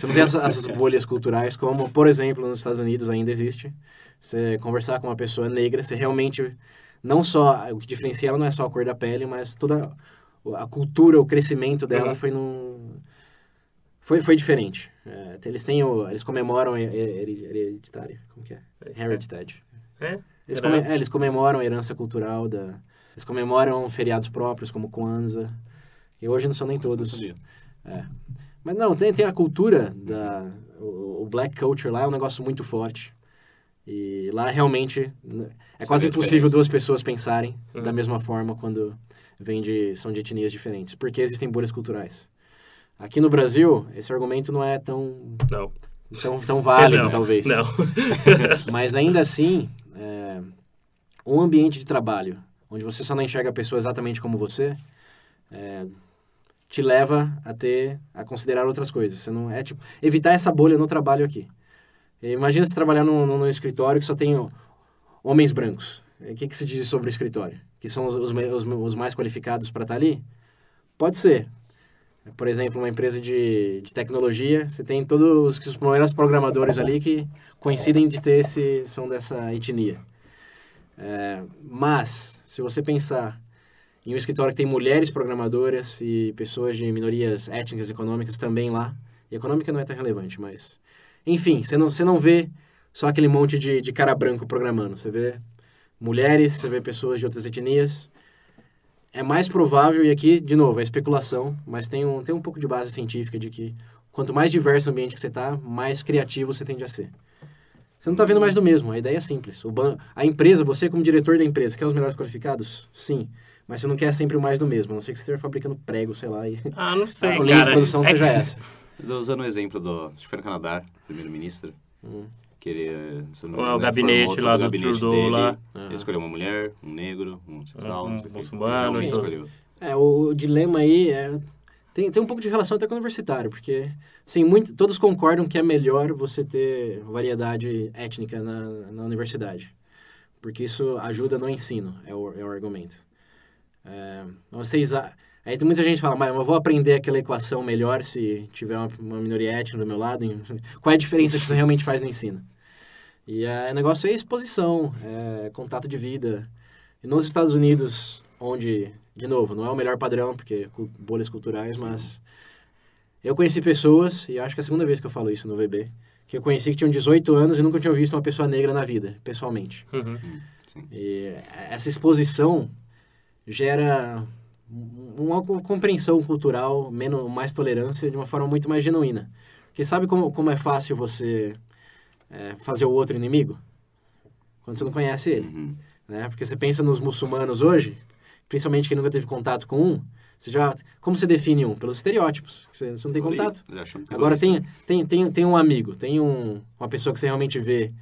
não tem essas, essas, bolhas culturais como, por exemplo, nos Estados Unidos ainda existe. Você conversar com uma pessoa negra, você realmente não só o que diferencia ela não é só a cor da pele, mas toda a cultura, o crescimento dela uhum. foi num foi, foi diferente. É, eles têm o, eles comemoram hereditário como que é? Heritage. É? Eles, come, é, eles comemoram a herança cultural da eles comemoram feriados próprios como Kwanzaa. E hoje não são nem todos. É. Mas não, tem, tem a cultura da o, o black culture lá é um negócio muito forte. E lá realmente é quase impossível duas pessoas pensarem uhum. da hum. mesma forma quando vêm de são de etnias diferentes, porque existem bolhas culturais. Aqui no Brasil, esse argumento não é tão, não. tão, tão válido, não, talvez. Não. Mas ainda assim, é, um ambiente de trabalho onde você só não enxerga a pessoa exatamente como você, é, te leva a ter a considerar outras coisas. Você não é tipo evitar essa bolha no trabalho aqui. Imagina se trabalhar num, num escritório que só tem homens brancos. O que, que se diz sobre o escritório? Que são os, os, os, os mais qualificados para estar tá ali? Pode ser, por exemplo, uma empresa de, de tecnologia, você tem todos os, primeiros programadores ali que coincidem de ter esse som dessa etnia. É, mas, se você pensar em um escritório que tem mulheres programadoras e pessoas de minorias étnicas e econômicas também lá, e econômica não é tão relevante, mas... Enfim, você não, você não vê só aquele monte de, de cara branco programando, você vê mulheres, você vê pessoas de outras etnias, é mais provável, e aqui, de novo, é especulação, mas tem um, tem um pouco de base científica de que quanto mais diverso o ambiente que você está, mais criativo você tende a ser. Você não está vendo mais do mesmo, a ideia é simples. O ban... A empresa, você como diretor da empresa, quer os melhores qualificados? Sim. Mas você não quer sempre o mais do mesmo, a não ser que você esteja fabricando prego, sei lá. E... Ah, não sei, a cara. A produção é seja que... essa. Estou usando o um exemplo do... Acho que foi no Canadá, primeiro-ministro. Hum que ele... Se não, é o é gabinete lá do gabinete Trudeau dele. lá. Ele é. escolheu uma mulher, um negro, um sexual, um, um muçulmano. Então. escolheu. É, o dilema aí é... Tem, tem um pouco de relação até com o universitário, porque assim, muito, todos concordam que é melhor você ter variedade étnica na, na universidade, porque isso ajuda no ensino, é o, é o argumento. É, vocês, aí tem muita gente que fala, mas eu vou aprender aquela equação melhor se tiver uma, uma minoria étnica do meu lado. Qual é a diferença que isso realmente faz no ensino? E é negócio é exposição, é contato de vida. E nos Estados Unidos, onde, de novo, não é o melhor padrão, porque é bolhas culturais, Sim. mas eu conheci pessoas, e acho que é a segunda vez que eu falo isso no VB, que eu conheci que tinham 18 anos e nunca tinham visto uma pessoa negra na vida, pessoalmente. Uhum. Hum, e essa exposição gera uma compreensão cultural, menos, mais tolerância, de uma forma muito mais genuína. Porque sabe como, como é fácil você é, fazer o outro inimigo? Quando você não conhece ele. Uhum. Né? Porque você pensa nos muçulmanos hoje, principalmente quem nunca teve contato com um, você já, como você define um? Pelos estereótipos. Você, não tem contato. Agora, tem, tem, tem, tem um amigo, tem um, uma pessoa que você realmente vê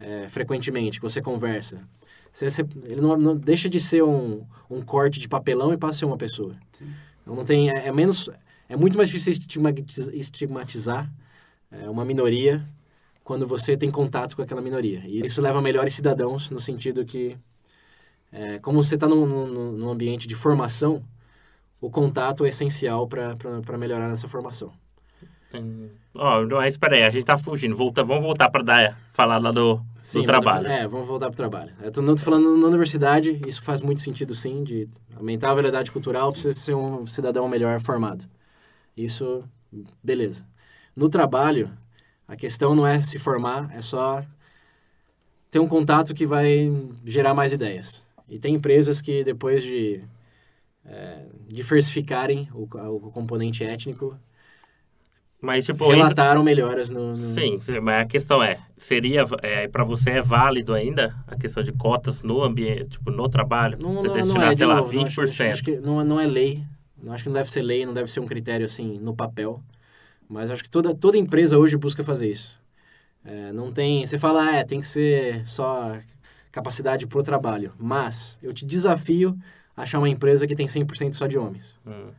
é, frequentemente, que você conversa. Você, ele não, não, deixa de ser um, um corte de papelão e passa a ser uma pessoa. Então, não tem, é, é, menos, é muito mais difícil estigmatizar, estigmatizar é, uma minoria quando você tem contato com aquela minoria. E isso leva a melhores cidadãos, no sentido que, é, como você está num, num, num, ambiente de formação, o contato é essencial para melhorar essa formação. Ó, oh, mas peraí, a gente está fugindo. Volta, vamos voltar para falar lá do, sim, do trabalho. É, vamos voltar para o trabalho. Eu falando na universidade, isso faz muito sentido sim, de aumentar a variedade cultural para você ser um cidadão melhor formado. Isso, beleza. No trabalho, a questão não é se formar, é só ter um contato que vai gerar mais ideias. E tem empresas que depois de é, diversificarem o, o, componente étnico, mas tipo relataram entra... melhoras no, no, Sim, mas a questão é, seria é, para você é válido ainda a questão de cotas no ambiente, tipo no trabalho, não, você não, destinar não é, de novo, 20%. Não, acho, acho, acho que não, é, não é lei, não acho que não deve ser lei, não deve ser um critério assim no papel. Mas acho que toda, toda empresa hoje busca fazer isso. É, não tem. Você fala, ah, é, tem que ser só capacidade para o trabalho. Mas eu te desafio a achar uma empresa que tem 100% só de homens. Hum.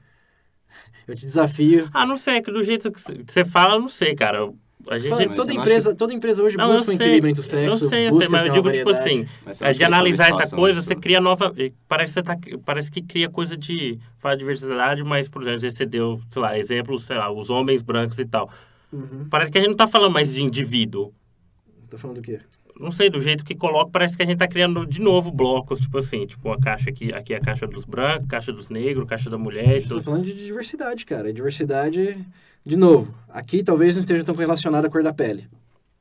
Eu te desafio. Ah, não sei, é que do jeito que você fala, eu não sei, cara. Eu a gente... Fala, toda, empresa, toda empresa hoje não, busca o um sexo, não sei, busca mas eu digo, tipo assim, é é de analisar essa coisa, né? você cria nova... Parece que, tá, parece que cria coisa de... Fala de diversidade, mas, por exemplo, você deu, sei lá, exemplos, sei lá, os homens brancos e tal. Uhum. Parece que a gente não tá falando mais de indivíduo. Tá falando do quê? Não sei, do jeito que coloca, parece que a gente tá criando de novo blocos, tipo assim, tipo a caixa aqui, aqui é a caixa dos brancos, caixa dos negros, caixa da mulher. Estou tá falando de diversidade, cara. Diversidade de novo, aqui talvez não esteja tão relacionado à cor da pele,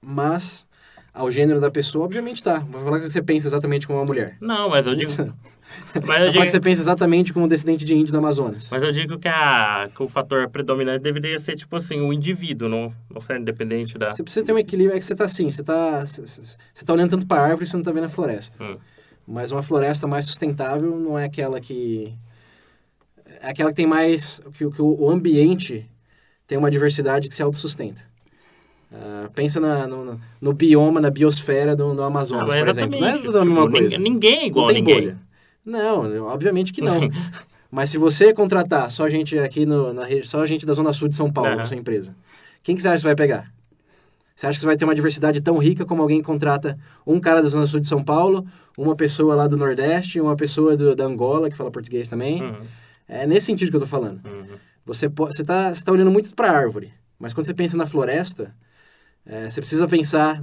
mas ao gênero da pessoa, obviamente tá. Vou falar que você pensa exatamente como uma mulher. Não, mas eu digo. Então, mas eu digo... que você pensa exatamente como um descendente de índio do Amazonas. Mas eu digo que, a, que o fator predominante deveria ser, tipo assim, o indivíduo, não, não ser independente da. Você precisa ter um equilíbrio, é que você tá assim, você tá. Você tá olhando tanto pra árvore você não tá vendo a floresta. Hum. Mas uma floresta mais sustentável não é aquela que. É aquela que tem mais. que, que o ambiente tem uma diversidade que se autossustenta. Uh, pensa na, no, no, bioma, na biosfera do, do Amazonas, ah, por é exemplo. Não é tudo a tipo, mesma coisa. Ninguém é igual não tem a ninguém. Bolha. Não, obviamente que não. Mas se você contratar só gente aqui no, na rede, só gente da Zona Sul de São Paulo, uhum. sua empresa, quem que você acha que você vai pegar? Você acha que você vai ter uma diversidade tão rica como alguém contrata um cara da Zona Sul de São Paulo, uma pessoa lá do Nordeste, uma pessoa do, da Angola, que fala português também? Uhum. É nesse sentido que eu tô falando. Uhum. Você está tá olhando muito para a árvore, mas quando você pensa na floresta, é, você precisa pensar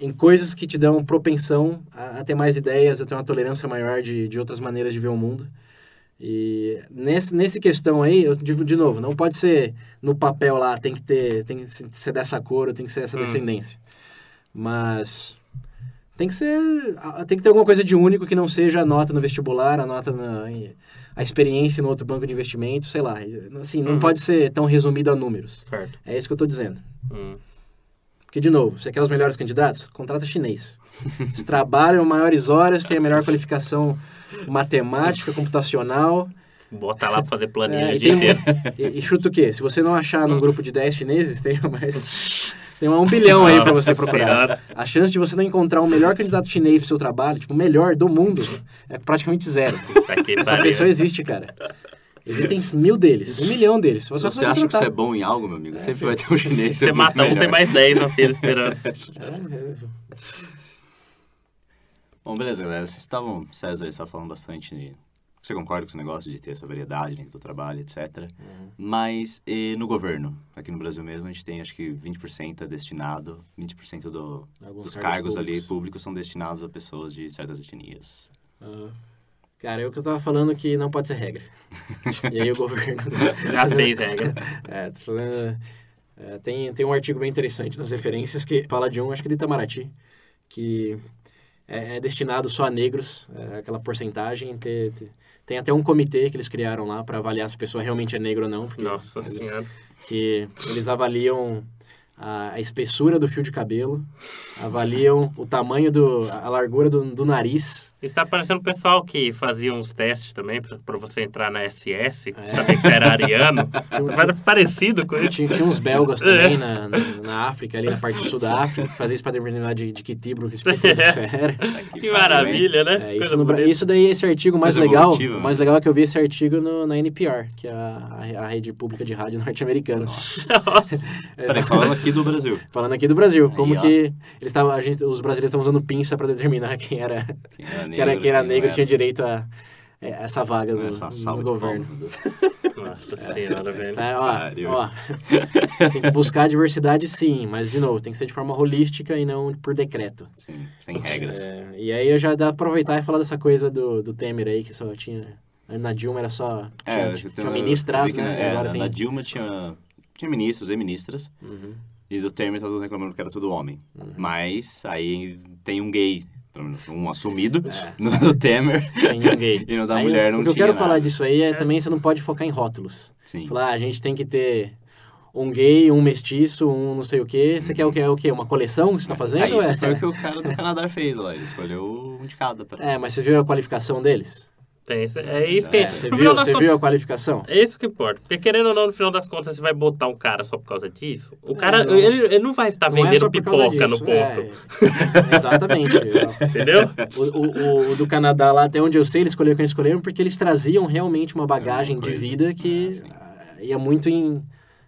em coisas que te dão propensão a, a, ter mais ideias, a ter uma tolerância maior de, de outras maneiras de ver o mundo. E nesse, nesse questão aí, eu digo de novo, não pode ser no papel lá, tem que ter, tem que ser dessa cor, tem que ser essa hum. descendência. Mas tem que ser, tem que ter alguma coisa de único que não seja a nota no vestibular, a nota na, a experiência no outro banco de investimento, sei lá. Assim, não uhum. pode ser tão resumido a números. Certo. É isso que eu estou dizendo. Uhum. Porque, de novo, você quer os melhores candidatos? Contrata chinês. Eles trabalham maiores horas, têm a melhor qualificação matemática, computacional. Bota lá para fazer planilha é, e, tem, e, e, chuta o quê? Se você não achar num hum. grupo de 10 chineses, tenha mais tem um bilhão aí para você procurar. A chance de você não encontrar o melhor candidato chinês pro seu trabalho, tipo, o melhor do mundo, é praticamente zero. Essa pessoa existe, cara. Existem mil deles, um milhão deles. Você, você acha que você é bom em algo, meu amigo? É, Sempre vai ter um chinês. Você é mata um, tem mais dez na fila esperando. É, Bom, beleza, galera. Vocês estavam. César está falando bastante você concorda com esse negócio de ter essa variedade dentro do trabalho, etc. Uhum. Mas no governo, aqui no Brasil mesmo, a gente tem acho que 20% é destinado, 20% do, dos cargos, cargos públicos. ali públicos são destinados a pessoas de certas etnias. Ah. Cara, é o que eu tava falando que não pode ser regra. e aí o governo. Já tem né? regra. É, tô fazendo. É, tem, tem um artigo bem interessante nas referências que fala de um, acho que de Itamaraty, que é, é destinado só a negros, é, aquela porcentagem. Ter, ter, tem até um comitê que eles criaram lá para avaliar se a pessoa realmente é negra ou não. Porque Nossa eles, Senhora. Que eles avaliam a, espessura do fio de cabelo, avaliam o tamanho do. a largura do, do nariz. Está parecendo o pessoal que fazia uns testes também para você entrar na SS, é. saber que era ariano. Tinha, é parecido com isso. Tinha, tinha uns belgas também é. na, na, na, África, ali na parte do sul da África, que fazia isso para determinar de, de que tibro que você era. Que maravilha, né? É, isso, no, isso, daí, é esse artigo mais legal. O mais né? legal é que eu vi esse artigo no, na NPR, que é a, a, a rede pública de rádio norte-americana. Nossa! Nossa. É, Peraí, falando aqui do Brasil. Falando aqui do Brasil. Aí, como ó. que eles tavam, a gente, os brasileiros estavam usando pinça para determinar quem era quem era negro, quem era, quem era negro tinha direito é, a essa vaga do, essa no governo. Nossa senhora, velho. Está, ó, ó, tem que buscar a diversidade, sim, mas, de novo, tem que ser de forma holística e não por decreto. Sim, sem regras. É, e aí eu já dá aproveitar e falar dessa coisa do, do Temer aí, que só tinha. Na Dilma era só. Tinha, é, tinha, tinha ministras, né? É, na, tem... na Dilma tinha, tinha ministros e ministras. Uhum. E do Temer tá todo reclamando que era tudo homem. Uhum. Mas aí tem um gay, um assumido, é. no, no Temer. Tem um gay. e no da aí, mulher não tinha. O que eu quero nada. falar disso aí é, é também você não pode focar em rótulos. Sim. Falar, ah, a gente tem que ter um gay, um mestiço, um não sei o quê. Você hum. quer o uhum. quê? É o quê? Uma coleção que você tá é, fazendo? É, isso é? foi o que o cara do Canadá fez lá. Ele escolheu um de cada. Pra... É, mas você viu a qualificação deles? Tem, é hum, isso que. É, você viu, você contas, viu a qualificação? É isso que importa. Porque querendo ou não, no final das contas, você vai botar um cara só por causa disso. O é. cara, não. Ele, ele não vai estar não é vendendo é pipoca disso, no posto. É, exatamente. Entendeu? O, o, o, do Canadá lá, até onde eu sei, eles escolheram quem escolheram, porque eles traziam realmente uma bagagem de vida que é, ah, ia muito em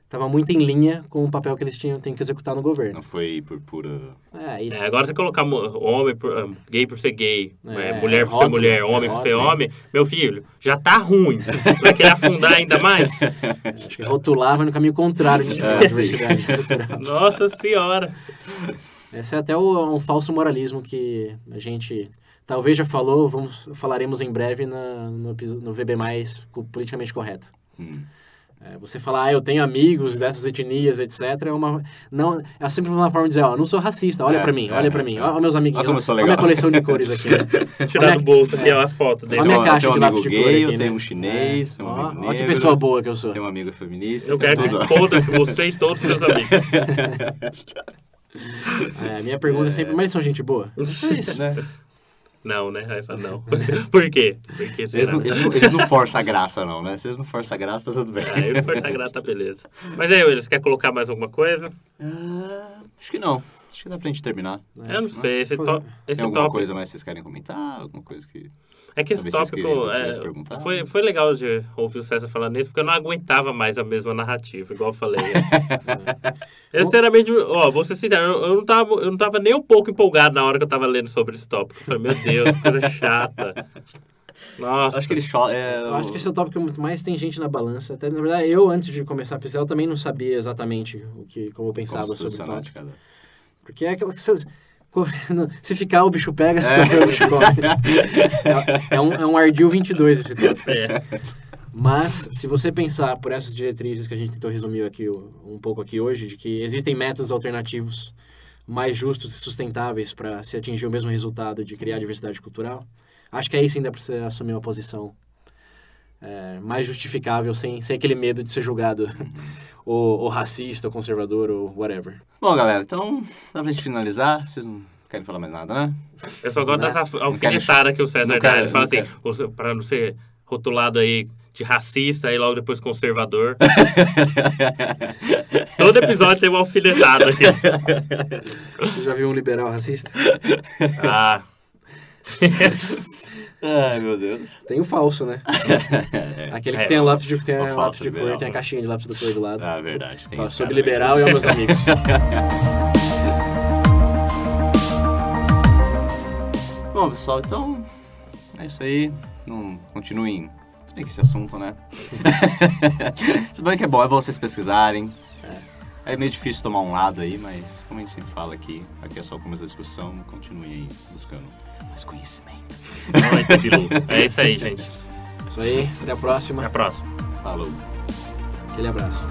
estava muito em linha com o papel que eles tinham tem que executar no governo. Não foi por pura. É, e... é agora você colocar homem por, ah, gay por ser gay, é, né, mulher por ser mulher, é homem por ser homem, meu filho, já tá ruim. Vai querer afundar ainda mais? rotulava no caminho contrário de diversidade é, cultural. Nossa senhora! Esse é até o, um falso moralismo que a gente talvez já falou, vamos falaremos em breve na, no, no VB Mais Politicamente Correto. Hum. É, você falar, ah, eu tenho amigos dessas etnias, etc., é uma. Não, é sempre uma forma de dizer, ó, oh, não sou racista, olha é, pra mim, é, olha pra é, mim, olha é. meus amiguinhos. Olha, como eu sou legal. olha minha coleção de cores aqui. Né? Tirar do bolso, tem né? uma foto dele. Olha minha caixa de lápis de gay, cor. eu né? tenho um chinês, tenho um ó, amigo. Olha que pessoa boa que eu sou. Tenho um amigo feminista. Eu quero tudo. que foda-se você e todos os seus amigos. a é, minha pergunta é sempre, mas são gente boa? Isso é isso. Né? Não, né? Aí fala, não. Por quê? Porque, eles, não, eles, eles não forçam a graça, não, né? Se eles não forçam a graça, tá tudo bem. Aí ah, força a graça, tá beleza. Mas aí, eles quer colocar mais alguma coisa? Uh, acho que não. Acho que dá pra gente terminar. Né? Eu não sei. Esse, to... É. Esse Tem alguma top... coisa mais que vocês querem comentar? Alguma coisa que... É que esse tópico é, foi, foi legal de ouvir o César falando nisso, porque eu não aguentava mais a mesma narrativa, igual eu falei. Né? eu, sinceramente, ó, vou ser sincero, eu, eu, não tava, eu não tava nem um pouco empolgado na hora que eu tava lendo sobre esse tópico. Eu falei, meu Deus, coisa chata. Nossa. Acho que eles é, eu... acho que esse é o tópico que mais tem gente na balança. Até, na verdade, eu, antes de começar a pesquisar, eu também não sabia exatamente o que, como eu pensava sobre o tópico. Porque é aquela que vocês correndo. Se ficar, o bicho pega, se é. correr, o bicho corre. É, um, é um Ardil 22 esse tempo. É. Mas, se você pensar por essas diretrizes que a gente tentou resumir aqui um pouco aqui hoje, de que existem métodos alternativos mais justos e sustentáveis para se atingir o mesmo resultado de criar diversidade cultural, acho que aí sim dá para você assumir uma posição é, mais justificável, sem, sem aquele medo de ser julgado ou, ou, racista, ou conservador, ou whatever. Bom, galera, então dá pra gente finalizar. Vocês não querem falar mais nada, né? Eu só gosto não, dessa alfinetada que o César não dá. ele fala assim, pra não ser rotulado aí de racista e logo depois conservador. Todo episódio tem uma alfinetada aqui. Você já viu um liberal racista? Ah. Ai, meu Deus. Tem o falso, né? Aquele é, que é, tem o lápis de, tem lápis de cor, tem a né? caixinha de lápis de cor do lado. Ah, verdade. Tem Fala, liberal e é aos meus amigos. Bom, pessoal, então é isso aí. Não continuem. Se bem que esse assunto, né? Se bem que é bom, é vocês pesquisarem. É. é. meio difícil tomar um lado aí, mas como a gente sempre fala aqui, aqui é só o começo da discussão, continue aí buscando mais conhecimento. É, é isso aí, gente. Isso aí. Até a próxima. Até a próxima. Falou. Aquele abraço.